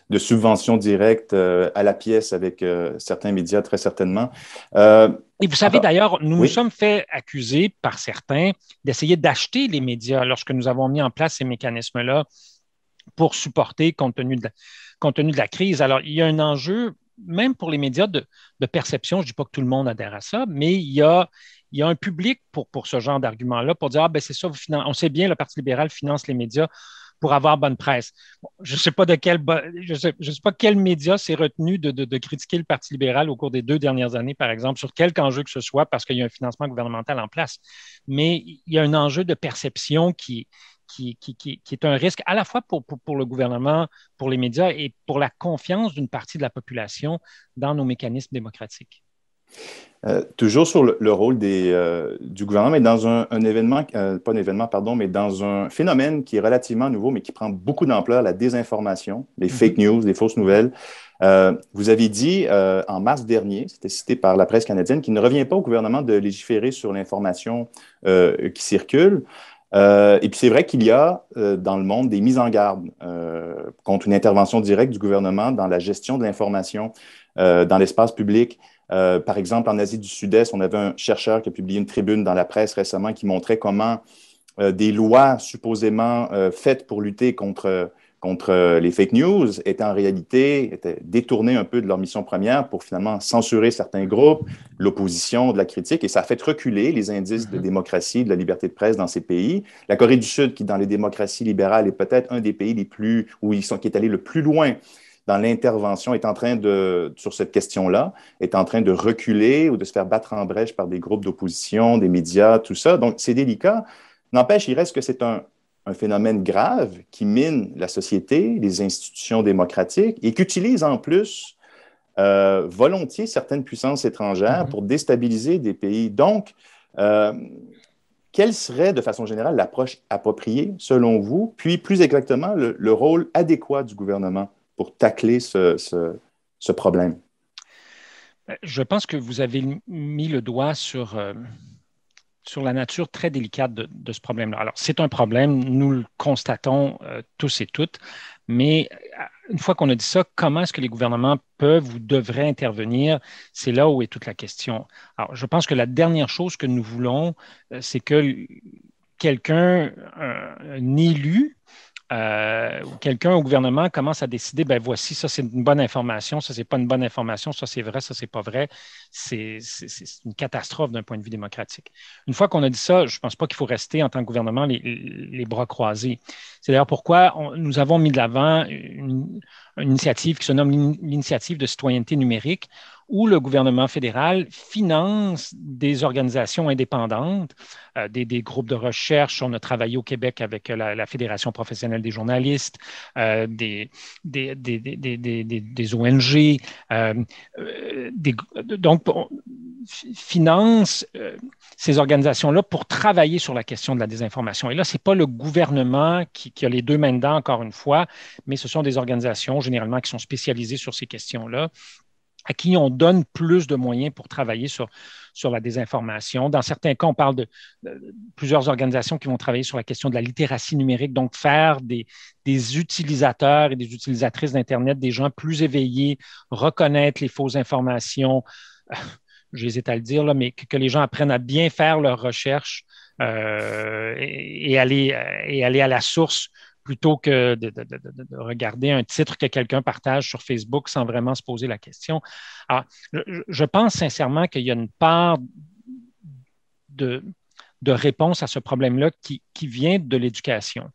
de, subvention directe euh, à la pièce avec euh, certains médias, très certainement. Euh,
Et vous savez ah, d'ailleurs, nous nous sommes fait accuser par certains d'essayer d'acheter les médias lorsque nous avons mis en place ces mécanismes-là pour supporter compte de, compte tenu de la crise. Alors, il y a un enjeu, même pour les médias, de, perception. Je ne dis pas que tout le monde adhère à ça, mais il y a, il y a un public pour, pour ce genre d'argument-là, pour dire Ah, ben c'est ça, on sait bien, le Parti libéral finance les médias pour avoir bonne presse. je ne sais pas de quel je sais, sais pas quel média s'est retenu de, critiquer le Parti libéral au cours des deux dernières années, par exemple, sur quelque enjeu que ce soit, parce qu'il y a un financement gouvernemental en place. Mais il y a un enjeu de perception qui, qui, est un risque à la fois pour, pour, le gouvernement, pour les médias et pour la confiance d'une partie de la population dans nos mécanismes démocratiques.
Euh, toujours sur le, rôle euh, du gouvernement, mais dans un, événement, euh, pas un événement, pardon, mais dans un phénomène qui est relativement nouveau, mais qui prend beaucoup d'ampleur, la désinformation, les mhm. fake news, les fausses nouvelles. vous avez dit en mars dernier, c'était cité par la presse canadienne, qu'il ne revient pas au gouvernement de légiférer sur l'information qui circule. et puis c'est vrai qu'il y a dans le monde des mises en garde contre une intervention directe du gouvernement dans la gestion de l'information dans l'espace public. Euh, par exemple, en Asie du Sud-Est, on avait un chercheur qui a publié une tribune dans la presse récemment qui montrait comment euh, des lois supposément euh, faites pour lutter contre, les fake news étaient en réalité étaient détournées un peu de leur mission première pour finalement censurer certains groupes, l'opposition, de la critique, et ça a fait reculer les indices de mhm. démocratie, de la liberté de presse dans ces pays. La Corée du Sud, qui dans les démocraties libérales est peut-être un des pays les plus, où ils sont, qui est allé le plus loin dans l'intervention est en train de, sur cette question-là, est en train de reculer ou de se faire battre en brèche par des groupes d'opposition, des médias, tout ça. Donc, c'est délicat. N'empêche, il reste que c'est un, un phénomène grave qui mine la société, les institutions démocratiques et qu'utilise en plus euh, volontiers certaines puissances étrangères mm-hmm. pour déstabiliser des pays. Donc, euh, quelle serait de façon générale l'approche appropriée selon vous, puis plus exactement le rôle adéquat du gouvernement pour tacler ce, problème?
Euh, je pense que vous avez mis le doigt sur, euh, sur la nature très délicate de, ce problème-là. Alors, c'est un problème, nous le constatons euh, tous et toutes, mais une fois qu'on a dit ça, comment est-ce que les gouvernements peuvent ou devraient intervenir? C'est là où est toute la question. Alors, je pense que la dernière chose que nous voulons, c'est que quelqu'un, un élu, euh, quelqu'un au gouvernement commence à décider, ben voici, ça c'est une bonne information, ça c'est pas une bonne information, ça c'est vrai, ça c'est pas vrai, c'est une catastrophe d'un point de vue démocratique. Une fois qu'on a dit ça, je ne pense pas qu'il faut rester en tant que gouvernement les, bras croisés. C'est d'ailleurs pourquoi nous avons mis de l'avant une, initiative qui se nomme l'initiative de citoyenneté numérique, où le gouvernement fédéral finance des organisations indépendantes, euh, des, groupes de recherche. On a travaillé au Québec avec euh, la, Fédération professionnelle des journalistes, euh, des, des, ONG, donc on finance ces organisations-là pour travailler sur la question de la désinformation. Et là, ce n'est pas le gouvernement qui, qui, a les deux mains dedans, encore une fois, mais ce sont des organisations généralement qui sont spécialisées sur ces questions-là à qui on donne plus de moyens pour travailler sur, sur la désinformation. Dans certains cas, on parle de, plusieurs organisations qui vont travailler sur la question de la littératie numérique, donc faire des, utilisateurs et des utilisatrices d'Internet des gens plus éveillés, reconnaître les fausses informations, j'hésite à le dire, là, mais que, les gens apprennent à bien faire leurs recherches euh, aller, et aller à la source plutôt que de, regarder un titre que quelqu'un partage sur Facebook sans vraiment se poser la question. je, pense sincèrement qu'il y a une part de, réponse à ce problème-là qui, vient de l'éducation.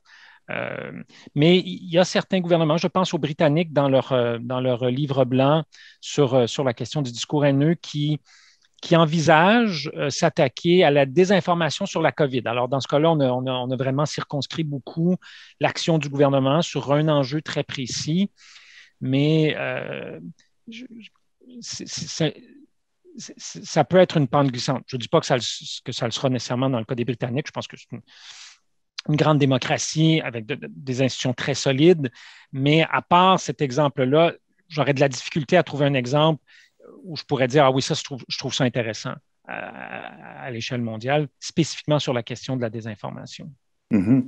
Euh, mais il y a certains gouvernements, je pense aux Britanniques dans leur, euh, dans leur livre blanc sur, euh, sur la question du discours haineux, qui qui envisage euh, s'attaquer à la désinformation sur la COVID. Alors, dans ce cas-là, on a, vraiment circonscrit beaucoup l'action du gouvernement sur un enjeu très précis, mais euh, ça peut être une pente glissante. Je ne dis pas que ça, que ça le sera nécessairement dans le cas des Britanniques. Je pense que c'est une, grande démocratie avec des institutions très solides, mais à part cet exemple-là, j'aurais de la difficulté à trouver un exemple où je pourrais dire, ah oui, ça, je trouve, je trouve ça intéressant à, l'échelle mondiale, spécifiquement sur la question de la désinformation.
Mm-hmm.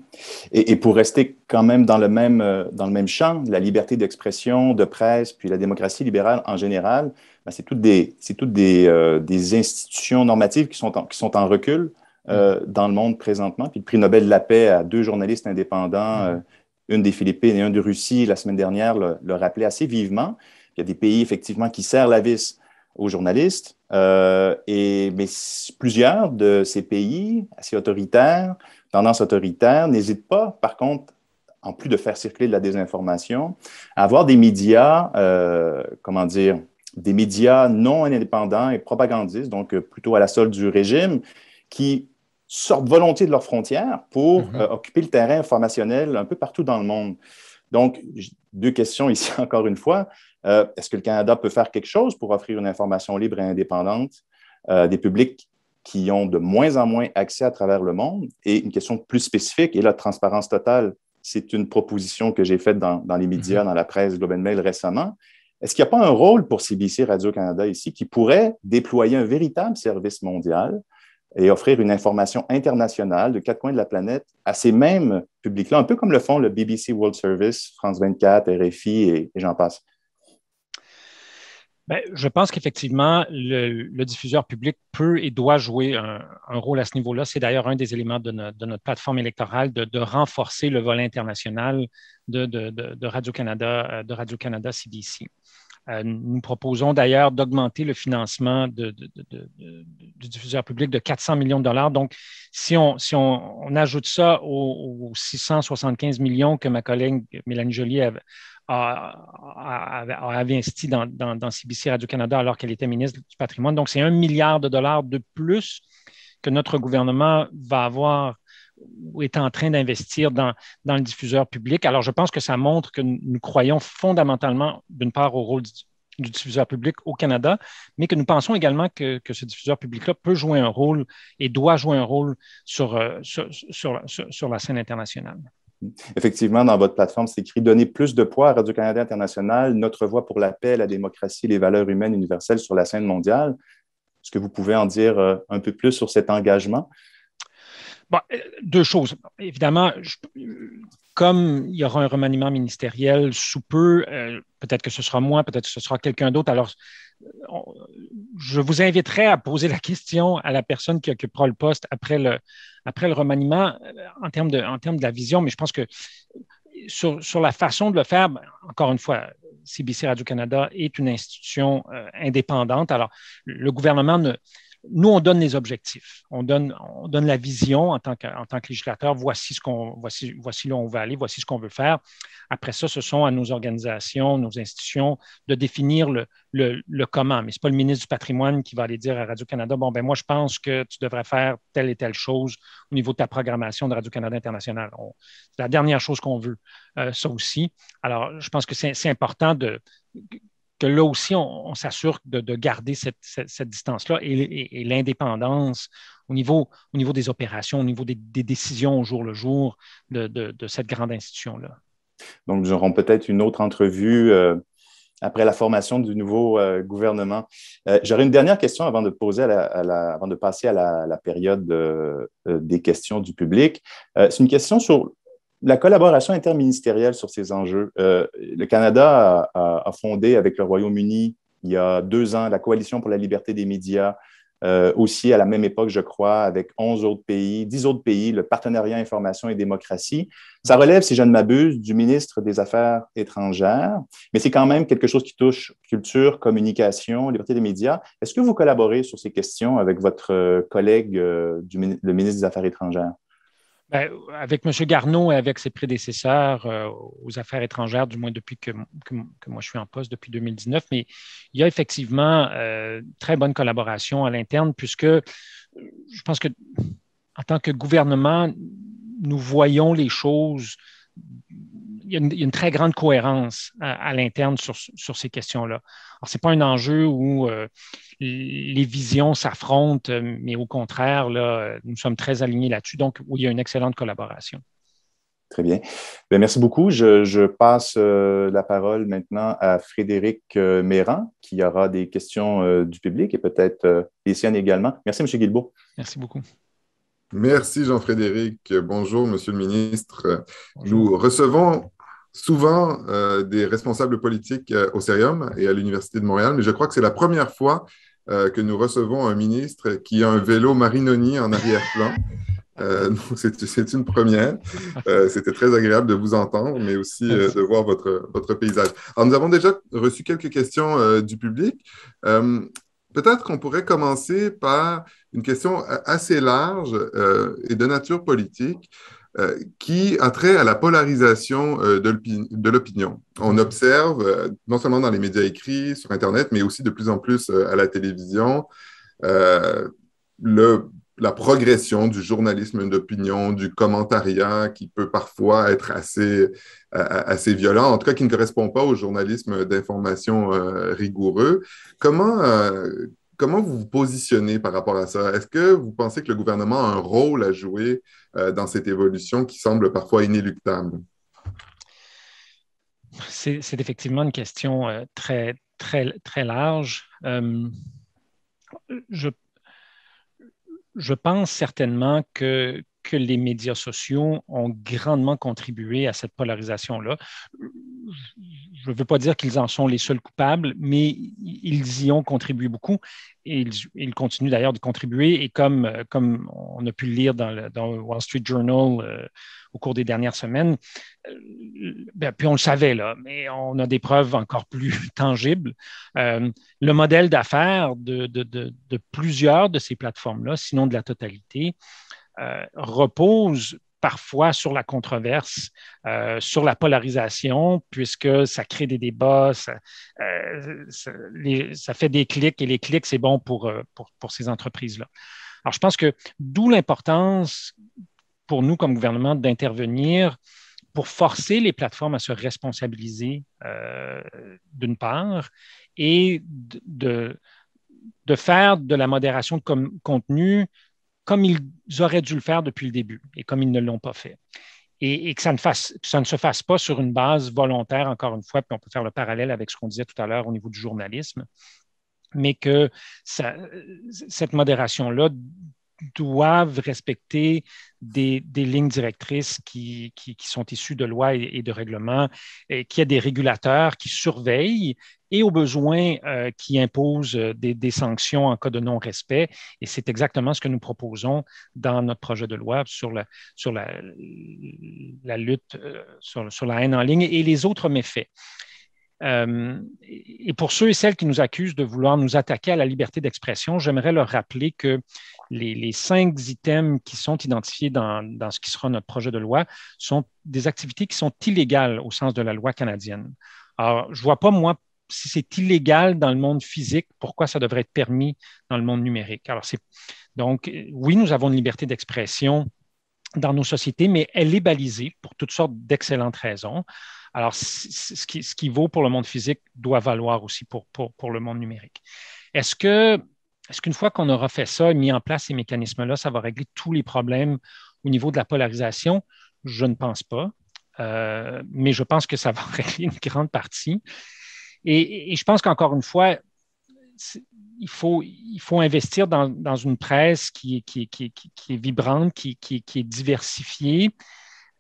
et, pour rester quand même dans le même, euh, dans le même champ, la liberté d'expression, de presse, puis la démocratie libérale en général, ben, c'est toutes, des, toutes des, euh, des, institutions normatives qui sont en, qui sont en recul euh, mm-hmm. dans le monde présentement. Puis le prix Nobel de la paix à deux journalistes indépendants, mm-hmm. une des Philippines et un de Russie la semaine dernière, le, le rappelait assez vivement. Il y a des pays, effectivement, qui serrent la vis aux journalistes. Euh, et, mais plusieurs de ces pays assez autoritaires, tendance autoritaire, n'hésitent pas, par contre, en plus de faire circuler de la désinformation, à avoir des médias, euh, comment dire, des médias non indépendants et propagandistes, donc euh, plutôt à la solde du régime, qui sortent volontiers de leurs frontières pour mm-hmm. occuper le terrain informationnel un peu partout dans le monde. Donc, deux questions ici encore une fois. Euh, est-ce que le Canada peut faire quelque chose pour offrir une information libre et indépendante à euh, des publics qui ont de moins en moins accès à travers le monde? Et une question plus spécifique et la transparence totale. C'est une proposition que j'ai faite dans, les mhm. médias, dans la presse Globe and Mail récemment. Est-ce qu'il n'y a pas un rôle pour CBC Radio-Canada ici qui pourrait déployer un véritable service mondial et offrir une information internationale de quatre coins de la planète à ces mêmes publics-là, un peu comme le font le BBC World Service, France 24, RFI et j'en passe?
Ben, je pense qu'effectivement, le, diffuseur public peut et doit jouer un, rôle à ce niveau-là. C'est d'ailleurs un des éléments de, notre plateforme électorale de, renforcer le volet international de, Radio-Canada, euh, de Radio Canada CDC. Euh, nous proposons d'ailleurs d'augmenter le financement du diffuseur public de 400 millions de dollars. Donc, si on, ajoute ça aux, 675 millions que ma collègue Mélanie Jolie a, a, investi dans, CBC Radio-Canada alors qu'elle était ministre du patrimoine. Donc, c'est un milliard de dollars de plus que notre gouvernement va avoir ou est en train d'investir dans, le diffuseur public. Alors, je pense que ça montre que nous croyons fondamentalement, d'une part, au rôle du, diffuseur public au Canada, mais que nous pensons également que, ce diffuseur public-là peut jouer un rôle et doit jouer un rôle sur, euh, sur, sur la scène internationale.
Effectivement, dans votre plateforme, c'est écrit Donner plus de poids à Radio-Canada International, notre voix pour la paix, la démocratie les valeurs humaines universelles sur la scène mondiale. Est-ce que vous pouvez en dire euh, un peu plus sur cet engagement?
Bon, euh, deux choses. Évidemment, comme il y aura un remaniement ministériel sous peu, euh, peut-être que ce sera moi, peut-être que ce sera quelqu'un d'autre. Alors, je vous inviterai à poser la question à la personne qui occupera le poste après le, après le remaniement euh, en termes, de, en termes de la vision, mais je pense que sur, la façon de le faire, ben, encore une fois, CBC Radio-Canada est une institution euh, indépendante. Alors, le gouvernement ne, nous, on donne les objectifs, on donne, on donne la vision en tant que, en tant que législateur, voici, ce qu'on, voici, voici là où on veut aller, voici ce qu'on veut faire. Après ça, ce sont à nos organisations, nos institutions de définir le, comment. Mais ce n'est pas le ministre du patrimoine qui va aller dire à Radio-Canada, bon, ben moi, je pense que tu devrais faire telle et telle chose au niveau de ta programmation de Radio-Canada International. c'est la dernière chose qu'on veut, euh, ça aussi. Alors, je pense que c'est important de, que là aussi, on, s'assure de, garder cette, distance-là et, l'indépendance au niveau, des opérations, au niveau des, décisions au jour le jour de, cette grande institution-là.
Donc, nous aurons peut-être une autre entrevue euh, après la formation du nouveau euh, gouvernement. Euh, j'aurais une dernière question avant de, passer à la période des questions du public. C'est une question sur la collaboration interministérielle sur ces enjeux. Euh, le Canada a, fondé avec le Royaume-Uni il y a deux ans la Coalition pour la liberté des médias, euh, aussi à la même époque, je crois, avec onze autres pays, dix autres pays, le partenariat information et démocratie. Ça relève, si je ne m'abuse, du ministre des Affaires étrangères, mais c'est quand même quelque chose qui touche culture, communication, liberté des médias. Est-ce que vous collaborez sur ces questions avec votre euh, collègue, du, le ministre des Affaires étrangères?
Ben, avec M. Garneau et avec ses prédécesseurs euh, aux affaires étrangères, du moins depuis que, moi je suis en poste depuis 2019, mais il y a effectivement euh, très bonne collaboration à l'interne, puisque euh, je pense que en tant que gouvernement, nous voyons les choses il y, a une très grande cohérence à, l'interne sur, ces questions-là. Alors, ce n'est pas un enjeu où euh, les visions s'affrontent, mais au contraire, là, nous sommes très alignés là-dessus. Donc, où il y a une excellente collaboration.
Très bien. Ben, merci beaucoup. Je, passe euh, la parole maintenant à Frédéric euh, Méran, qui aura des questions du public et peut-être les siennes également.
Merci, M. Guilbeault. Merci beaucoup. Merci, Jean-Frédéric. Bonjour, Monsieur le ministre. Nous recevons souvent euh, des responsables politiques euh, au CERIUM et à l'Université de Montréal, mais je crois que c'est la première fois euh, que nous recevons un ministre qui a un vélo Marinoni en arrière-plan. c'est une première. C'était très agréable de vous entendre, mais aussi de voir votre, votre paysage. Alors, nous avons déjà reçu quelques questions du public. Peut-être qu'on pourrait commencer par une question assez large et de nature politique. Euh, qui a trait à la polarisation euh, de l'opinion. On mhm. observe, euh, non seulement dans les médias écrits, sur Internet, mais aussi de plus en plus à la télévision, le la progression du journalisme d'opinion, du commentariat qui peut parfois être assez, assez violent, en tout cas qui ne correspond pas au journalisme d'information rigoureux. Comment, Comment vous vous positionnez par rapport à ça? Est-ce que vous pensez que le gouvernement a un rôle à jouer euh, dans cette évolution qui semble parfois inéluctable?
C'est effectivement une question euh, très, très, très large. Euh, je, je pense certainement que, que les médias sociaux ont grandement contribué à cette polarisation-là. Je ne veux pas dire qu'ils en sont les seuls coupables, mais ils y ont contribué beaucoup et ils, continuent d'ailleurs de contribuer. Et comme, comme on a pu le lire dans le, Wall Street Journal euh, au cours des dernières semaines, euh, ben, puis on le savait, là, mais on a des preuves encore plus tangibles. Euh, le modèle d'affaires de, de, de plusieurs de ces plateformes-là, sinon de la totalité, euh, repose parfois sur la controverse, euh, sur la polarisation, puisque ça crée des débats, ça, euh, fait des clics et les clics, c'est bon pour, ces entreprises-là. Alors, je pense que d'où l'importance pour nous comme gouvernement d'intervenir pour forcer les plateformes à se responsabiliser d'une part et de, faire de la modération de contenu comme ils auraient dû le faire depuis le début et comme ils ne l'ont pas fait. Et, que, ça ne fasse, ça ne se fasse pas sur une base volontaire, encore une fois, puis on peut faire le parallèle avec ce qu'on disait tout à l'heure au niveau du journalisme, mais que ça, cette modération-là doivent respecter des, lignes directrices qui, sont issues de lois et, de règlements, et qu'il y a des régulateurs qui surveillent, et aux besoins euh, qui imposent euh, des, sanctions en cas de non-respect. Et c'est exactement ce que nous proposons dans notre projet de loi sur la, sur la, la lutte euh, sur, la haine en ligne et les autres méfaits. et pour ceux et celles qui nous accusent de vouloir nous attaquer à la liberté d'expression, j'aimerais leur rappeler que les, cinq items qui sont identifiés dans, dans, ce qui sera notre projet de loi sont des activités qui sont illégales au sens de la loi canadienne. Alors, je ne vois pas, moi, si c'est illégal dans le monde physique, pourquoi ça devrait être permis dans le monde numérique? Alors, c'est donc, oui, nous avons une liberté d'expression dans nos sociétés, mais elle est balisée pour toutes sortes d'excellentes raisons. Alors, ce qui, ce qui, vaut pour le monde physique doit valoir aussi pour, pour, le monde numérique. Est-ce que est-ce qu'une fois qu'on aura fait ça et mis en place ces mécanismes-là, ça va régler tous les problèmes au niveau de la polarisation? Je ne pense pas, euh, mais je pense que ça va régler une grande partie. Et, je pense qu'encore une fois, il faut, investir dans, une presse qui, est, qui, vibrante, qui, est diversifiée.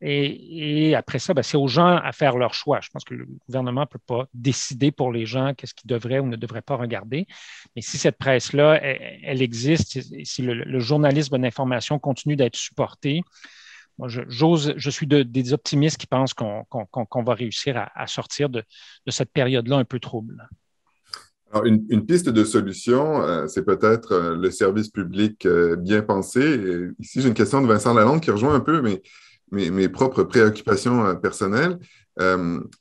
Et, après ça, ben, c'est aux gens à faire leur choix. Je pense que le gouvernement ne peut pas décider pour les gens qu'est-ce qu'ils devraient ou ne devraient pas regarder. Mais si cette presse-là, elle, existe, si le journalisme d'information continue d'être supporté, je, suis des optimistes qui pensent qu'on va réussir à, sortir de, cette période-là un peu trouble.
une, piste de solution, euh, c'est peut-être euh, le service public euh, bien pensé. ici, j'ai une question de Vincent Lalonde qui rejoint un peu mes, propres préoccupations personnelles.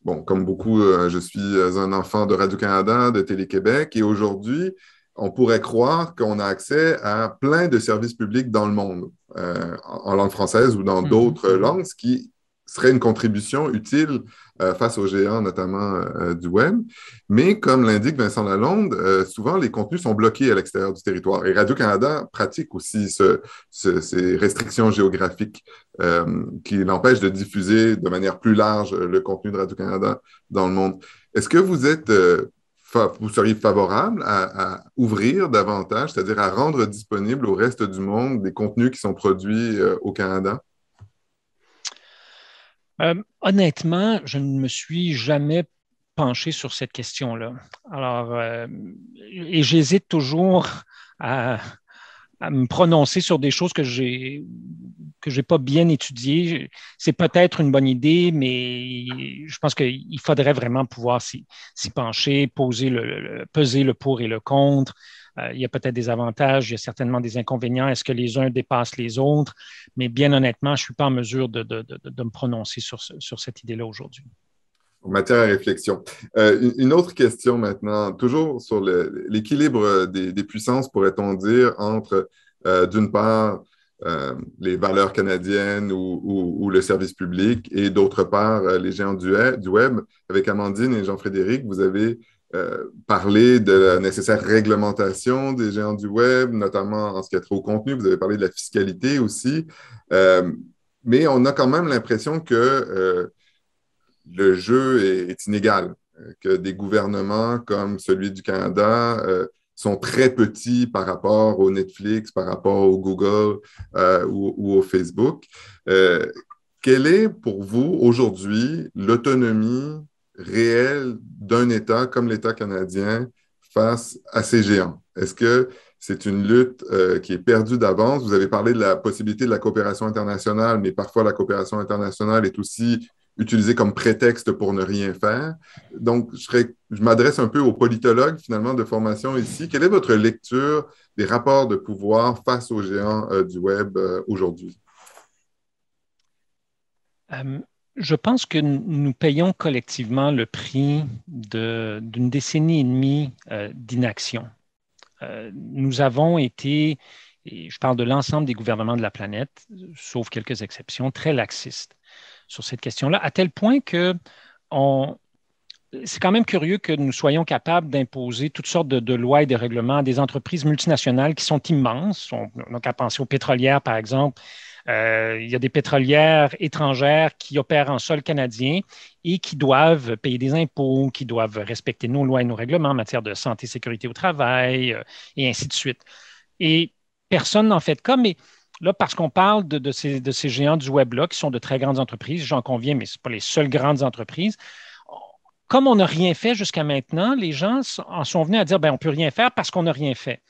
bon, comme beaucoup, je suis un enfant de Radio-Canada, de Télé-Québec, et aujourd'hui, on pourrait croire qu'on a accès à plein de services publics dans le monde, euh, en langue française ou dans mhm. d'autres langues, ce qui serait une contribution utile euh, face aux géants, notamment euh, du web. Mais comme l'indique Vincent Lalonde, souvent les contenus sont bloqués à l'extérieur du territoire. Et Radio-Canada pratique aussi ces restrictions géographiques qui l'empêchent de diffuser de manière plus large le contenu de Radio-Canada dans le monde. Est-ce que vous êtes vous seriez favorable à, ouvrir davantage, c'est-à-dire à rendre disponible au reste du monde des contenus qui sont produits euh, au Canada?
Euh, honnêtement, je ne me suis jamais penché sur cette question-là. Alors, euh, et j'hésite toujours à, à me prononcer sur des choses que j'ai que j'ai pas bien étudiées. C'est peut-être une bonne idée, mais je pense qu'il faudrait vraiment pouvoir s'y pencher, poser le, peser le pour et le contre. Euh, il y a peut-être des avantages, il y a certainement des inconvénients. Est-ce que les uns dépassent les autres? Mais bien honnêtement, je ne suis pas en mesure de, de, de, de me prononcer sur, sur cette idée-là aujourd'hui
matière à réflexion. Euh, une autre question maintenant, toujours sur l'équilibre des, puissances, pourrait-on dire, entre, euh, d'une part, euh, les valeurs canadiennes ou, le service public, et d'autre part, les géants du, du, web. Avec Amandine et Jean-Frédéric, vous avez parlé de la nécessaire réglementation des géants du web, notamment en ce qui a trait au contenu. Vous avez parlé de la fiscalité aussi. mais on a quand même l'impression que le jeu est, inégal, euh, que des gouvernements comme celui du Canada euh, sont très petits par rapport au Netflix, par rapport au Google euh, ou, au Facebook. quelle est pour vous aujourd'hui l'autonomie réelle d'un État comme l'État canadien face à ces géants? Est-ce que c'est une lutte qui est perdue d'avance. Vous avez parlé de la possibilité de la coopération internationale, mais parfois la coopération internationale est aussi utilisé comme prétexte pour ne rien faire. Donc, je, je m'adresse un peu aux politologues finalement de formation ici. Quelle est votre lecture des rapports de pouvoir face aux géants euh, du Web euh, aujourd'hui?
Euh, je pense que nous payons collectivement le prix de, d'une décennie et demie d'inaction. nous avons été, et je parle de l'ensemble des gouvernements de la planète, sauf quelques exceptions, très laxistes sur cette question-là, à tel point que on, c'est quand même curieux que nous soyons capables d'imposer toutes sortes de, lois et de règlements à des entreprises multinationales qui sont immenses. On, donc, à penser aux pétrolières, par exemple. Euh, il y a des pétrolières étrangères qui opèrent en sol canadien et qui doivent payer des impôts, qui doivent respecter nos lois et nos règlements en matière de santé, sécurité au travail, euh, et ainsi de suite. Et personne n'en fait comme cas, mais Là, parce qu'on parle de, ces, géants du web-là, qui sont de très grandes entreprises, j'en conviens, mais ce pas les seules grandes entreprises. Comme on n'a rien fait jusqu'à maintenant, les gens en sont venus à dire ben, on ne peut rien faire parce qu'on n'a rien fait.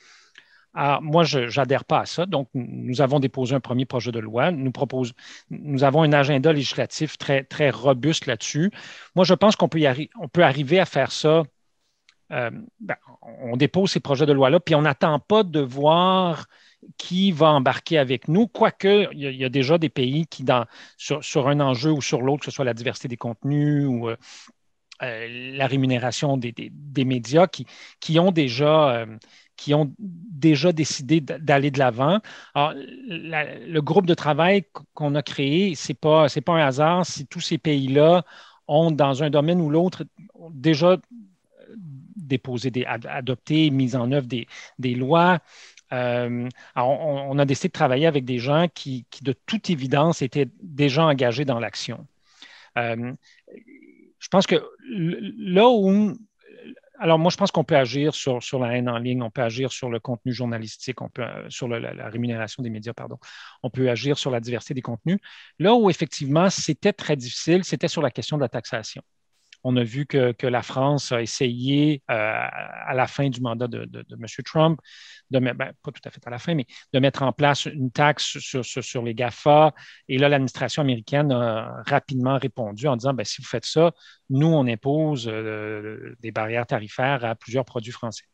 Alors, ah, moi, je n'adhère pas à ça. Donc, nous avons déposé un premier projet de loi. Nous, nous avons un agenda législatif très, très robuste là-dessus. Moi, je pense qu'on peut, arriver à faire ça. Euh, ben, on dépose ces projets de loi-là, puis on n'attend pas de voir qui va embarquer avec nous, quoique il y, a déjà des pays qui, dans, sur, un enjeu ou sur l'autre, que ce soit la diversité des contenus ou euh, euh, la rémunération des, médias, qui, ont déjà, euh, qui, ont déjà, décidé d'aller de l'avant. le groupe de travail qu'on a créé, ce n'est pas, pas un hasard si tous ces pays-là ont, dans un domaine ou l'autre, déjà déposé, des, adopter, mise en œuvre des lois, euh, alors on, a décidé de travailler avec des gens qui, de toute évidence, étaient déjà engagés dans l'action. Euh, je pense que là où... Alors moi, je pense qu'on peut agir sur, la haine en ligne, on peut agir sur le contenu journalistique, on peut euh, sur la, rémunération des médias, pardon. On peut agir sur la diversité des contenus. Là où effectivement c'était très difficile, c'était sur la question de la taxation. On a vu que, la France a essayé euh, à la fin du mandat de, M. Trump, de, ben, pas tout à fait à la fin, mais de mettre en place une taxe sur, les GAFA. Et là, l'administration américaine a rapidement répondu en disant, ben, si vous faites ça, nous, on impose euh, des barrières tarifaires à plusieurs produits français.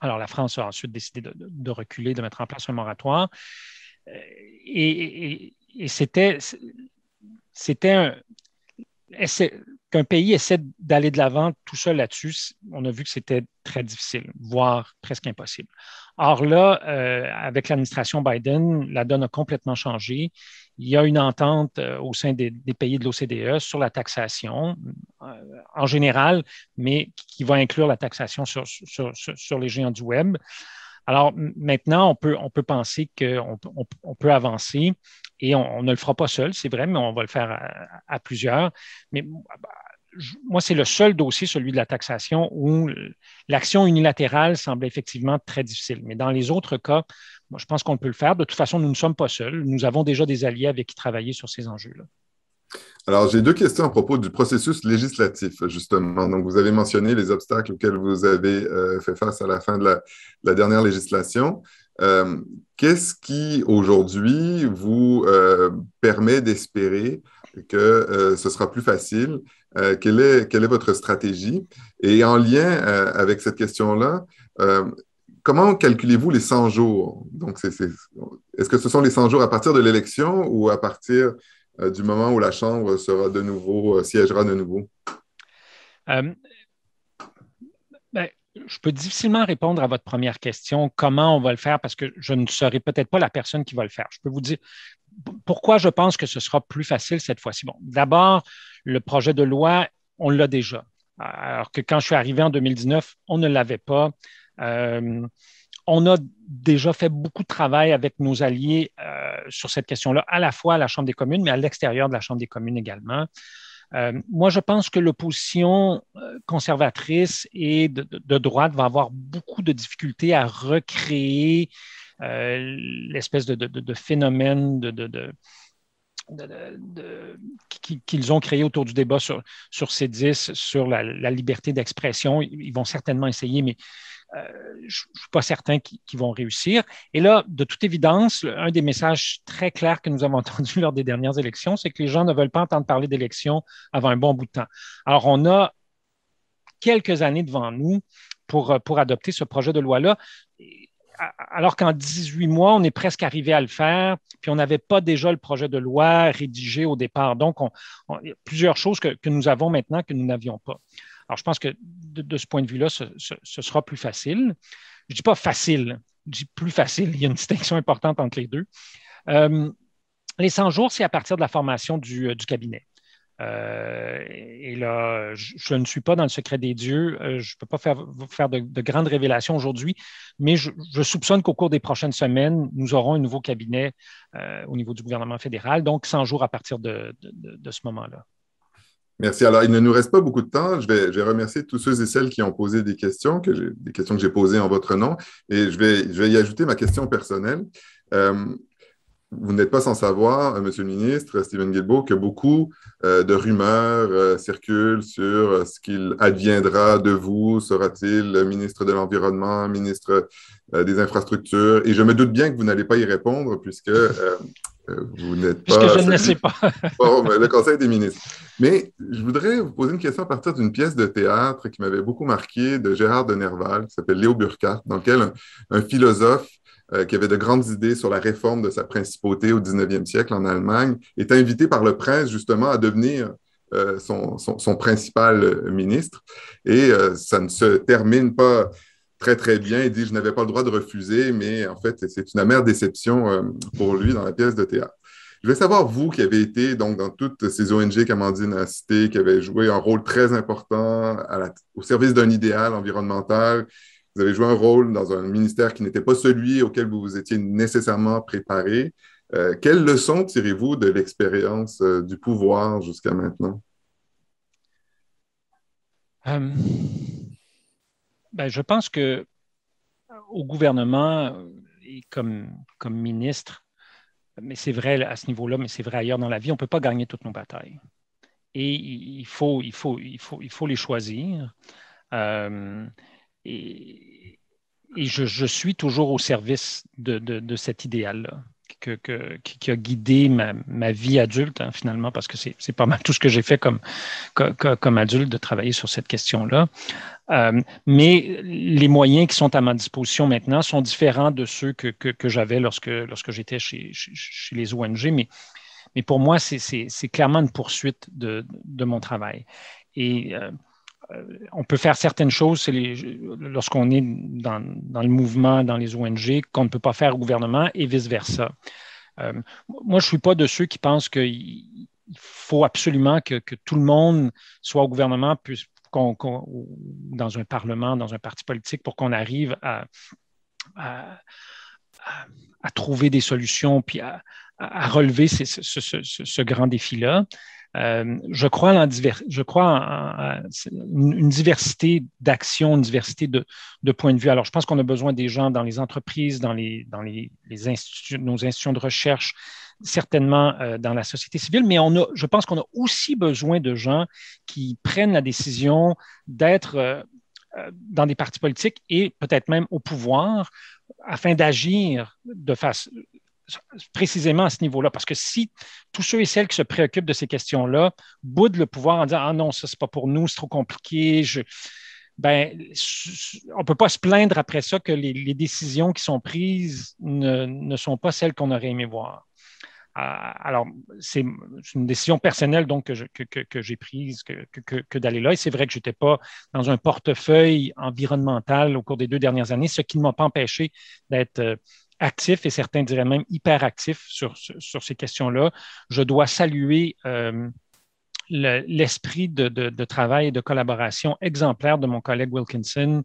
Alors, la France a ensuite décidé de, reculer, de mettre en place un moratoire. Euh, et, et c'était, c'était un, qu'un pays essaie d'aller de l'avant tout seul là-dessus, on a vu que c'était très difficile, voire presque impossible. Or là, euh, avec l'administration Biden, la donne a complètement changé. Il y a une entente euh, au sein des, pays de l'OCDE sur la taxation euh, en général, mais qui va inclure la taxation sur les géants du Web. Alors maintenant, on peut, penser qu'on peut avancer et on, ne le fera pas seul, c'est vrai, mais on va le faire à, plusieurs. Mais ah bah, moi, c'est le seul dossier, celui de la taxation, où l'action unilatérale semble effectivement très difficile. Mais dans les autres cas, je pense qu'on peut le faire. De toute façon, nous ne sommes pas seuls. Nous avons déjà des alliés avec qui travailler sur ces enjeux-là.
Alors, j'ai deux questions à propos du processus législatif, justement. Donc, vous avez mentionné les obstacles auxquels vous avez euh, fait face à la fin de la, dernière législation. Euh, qu'est-ce qui, aujourd'hui, vous euh, permet d'espérer que ce sera plus facile? Quelle est, quelle, est, votre stratégie? Et en lien avec cette question-là, comment calculez-vous les 100 jours? Donc, est-ce que ce sont les 100 jours à partir de l'élection ou à partir euh, du moment où la Chambre sera de nouveau, euh, siégera de nouveau?
Euh, ben, je peux difficilement répondre à votre première question, comment on va le faire, parce que je ne serai peut-être pas la personne qui va le faire. Je peux vous dire pourquoi je pense que ce sera plus facile cette fois-ci. Bon, d'abord, le projet de loi, on l'a déjà. Alors que quand je suis arrivé en 2019, on ne l'avait pas on a déjà fait beaucoup de travail avec nos alliés euh, sur cette question-là, à la fois à la Chambre des communes, mais à l'extérieur de la Chambre des communes également. Euh, moi, je pense que l'opposition euh, conservatrice et de, droite va avoir beaucoup de difficultés à recréer l'espèce de phénomène de, qu'ils ont créé autour du débat sur, sur ces 10, sur la, liberté d'expression. Ils vont certainement essayer, mais euh, je ne suis pas certain qu'ils vont réussir. Et là, de toute évidence, un des messages très clairs que nous avons entendus lors des dernières élections, c'est que les gens ne veulent pas entendre parler d'élections avant un bon bout de temps. Alors, on a quelques années devant nous pour, pour adopter ce projet de loi-là alors qu'en 18 mois, on est presque arrivé à le faire, puis on n'avait pas déjà le projet de loi rédigé au départ. Donc, il y a plusieurs choses que, nous avons maintenant que nous n'avions pas. Alors, je pense que de, ce point de vue-là, ce, sera plus facile. Je ne dis pas facile, je dis plus facile. Il y a une distinction importante entre les deux. Euh, les 100 jours, c'est à partir de la formation du euh, cabinet. Euh, et là, je, ne suis pas dans le secret des dieux. Euh, je ne peux pas faire, faire de, grandes révélations aujourd'hui, mais je, soupçonne qu'au cours des prochaines semaines, nous aurons un nouveau cabinet euh, au niveau du gouvernement fédéral, donc 100 jours à partir de, ce moment-là.
Merci. Alors, il ne nous reste pas beaucoup de temps. Je vais, remercier tous ceux et celles qui ont posé des questions, que des questions que j'ai posées en votre nom, et je vais, y ajouter ma question personnelle vous n'êtes pas sans savoir, euh, Monsieur le ministre, euh, Stephen Guilbeault, que beaucoup euh, de rumeurs circulent sur ce qu'il adviendra de vous. Sera-t-il ministre de l'Environnement, ministre des Infrastructures? Et je me doute bien que vous n'allez pas y répondre puisque vous n'êtes pas. je ne le sais pas. bon, ben, le Conseil des ministres. Mais je voudrais vous poser une question à partir d'une pièce de théâtre qui m'avait beaucoup marqué de Gérard de Nerval, qui s'appelle Léo Burkhardt, dans lequel un philosophe euh, qui avait de grandes idées sur la réforme de sa principauté au 19e siècle en Allemagne, est invité par le prince justement à devenir euh, son, son, principal euh, ministre. Et ça ne se termine pas très, très bien. Il dit, je n'avais pas le droit de refuser, mais en fait, c'est une amère déception pour lui dans la pièce de théâtre. Je vais savoir, vous qui avez été donc, dans toutes ces ONG qu'Amandine a citées, qui avez joué un rôle très important au service d'un idéal environnemental, vous avez joué un rôle dans un ministère qui n'était pas celui auquel vous vous étiez nécessairement préparé. Euh, quelles leçons tirez-vous de l'expérience euh, du pouvoir jusqu'à maintenant?
Euh, ben, je pense que au gouvernement et comme, comme ministre, mais c'est vrai à ce niveau-là, mais c'est vrai ailleurs dans la vie, on ne peut pas gagner toutes nos batailles. Et il faut, il faut, il faut, il faut les choisir et, je, suis toujours au service de, cet idéal-là. Que, qui a guidé ma, vie adulte, hein, finalement, parce que c'est pas mal tout ce que j'ai fait comme, comme, adulte de travailler sur cette question-là. Euh, mais les moyens qui sont à ma disposition maintenant sont différents de ceux que, j'avais lorsque, lorsque j'étais chez, chez, les ONG, mais, mais pour moi, c'est clairement une poursuite de, de mon travail. Et euh, euh, on peut faire certaines choses lorsqu'on est dans, le mouvement, dans les ONG, qu'on ne peut pas faire au gouvernement et vice-versa. Euh, moi, je ne suis pas de ceux qui pensent qu'il faut absolument que, tout le monde soit au gouvernement, puis, dans un parlement, dans un parti politique, pour qu'on arrive à, trouver des solutions, puis à, relever ce, grand défi-là. Euh, je crois, en, une diversité d'actions, une diversité de, points de vue. Alors, je pense qu'on a besoin des gens dans les entreprises, dans, les, instituts, nos institutions de recherche, certainement euh, dans la société civile, mais on je pense qu'on a aussi besoin de gens qui prennent la décision d'être euh, dans des partis politiques et peut-être même au pouvoir afin d'agir de, façon précisément à ce niveau-là. Parce que si tous ceux et celles qui se préoccupent de ces questions-là boudent le pouvoir en disant Ah non, ça, c'est pas pour nous, c'est trop compliqué, je... ben, on ne peut pas se plaindre après ça que les, décisions qui sont prises ne, sont pas celles qu'on aurait aimé voir. Ah, alors, c'est une décision personnelle donc que, j'ai prise que, que d'aller là. Et c'est vrai que je n'étais pas dans un portefeuille environnemental au cours des deux dernières années, ce qui ne m'a pas empêché d'être euh, actif et certains diraient même hyperactif sur, sur ces questions-là. Je dois saluer euh, l'esprit de, travail et de collaboration exemplaire de mon collègue Wilkinson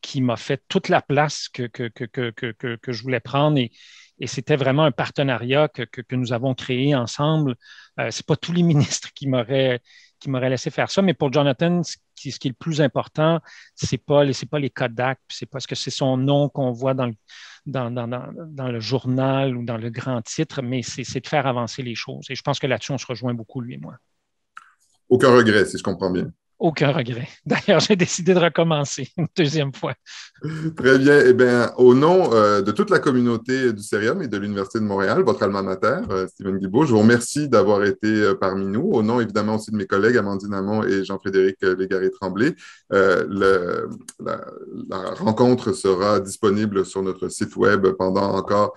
qui m'a fait toute la place que, que, je voulais prendre et, c'était vraiment un partenariat que, nous avons créé ensemble. Euh, Ce n'est pas tous les ministres qui m'auraient qui m'aurait laissé faire ça. Mais pour Jonathan, ce qui, est le plus important, c'est pas les, c'est pas les Kodak, c'est parce que c'est son nom qu'on voit dans le, dans, le journal ou dans le grand titre, mais c'est, c'est de faire avancer les choses. Et je pense que là-dessus, on se rejoint beaucoup, lui et moi.
Aucun regret, si je comprends bien
aucun regret. D'ailleurs, j'ai décidé de recommencer une deuxième fois.
Très bien. Eh bien, au nom euh, de toute la communauté du Cérium et de l'Université de Montréal, votre alma mater, euh, Stephen je vous remercie d'avoir été euh, parmi nous. Au nom, évidemment, aussi de mes collègues Amandine Amont et Jean-Frédéric euh, Légaré-Tremblay, la, rencontre sera disponible sur notre site web pendant encore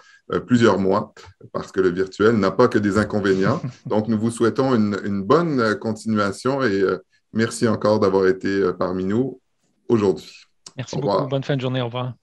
plusieurs mois parce que le virtuel n'a pas que des inconvénients. Donc, nous vous souhaitons une bonne continuation et Merci encore d'avoir été euh, parmi nous aujourd'hui.
Merci beaucoup. Bonne fin de journée. Au revoir.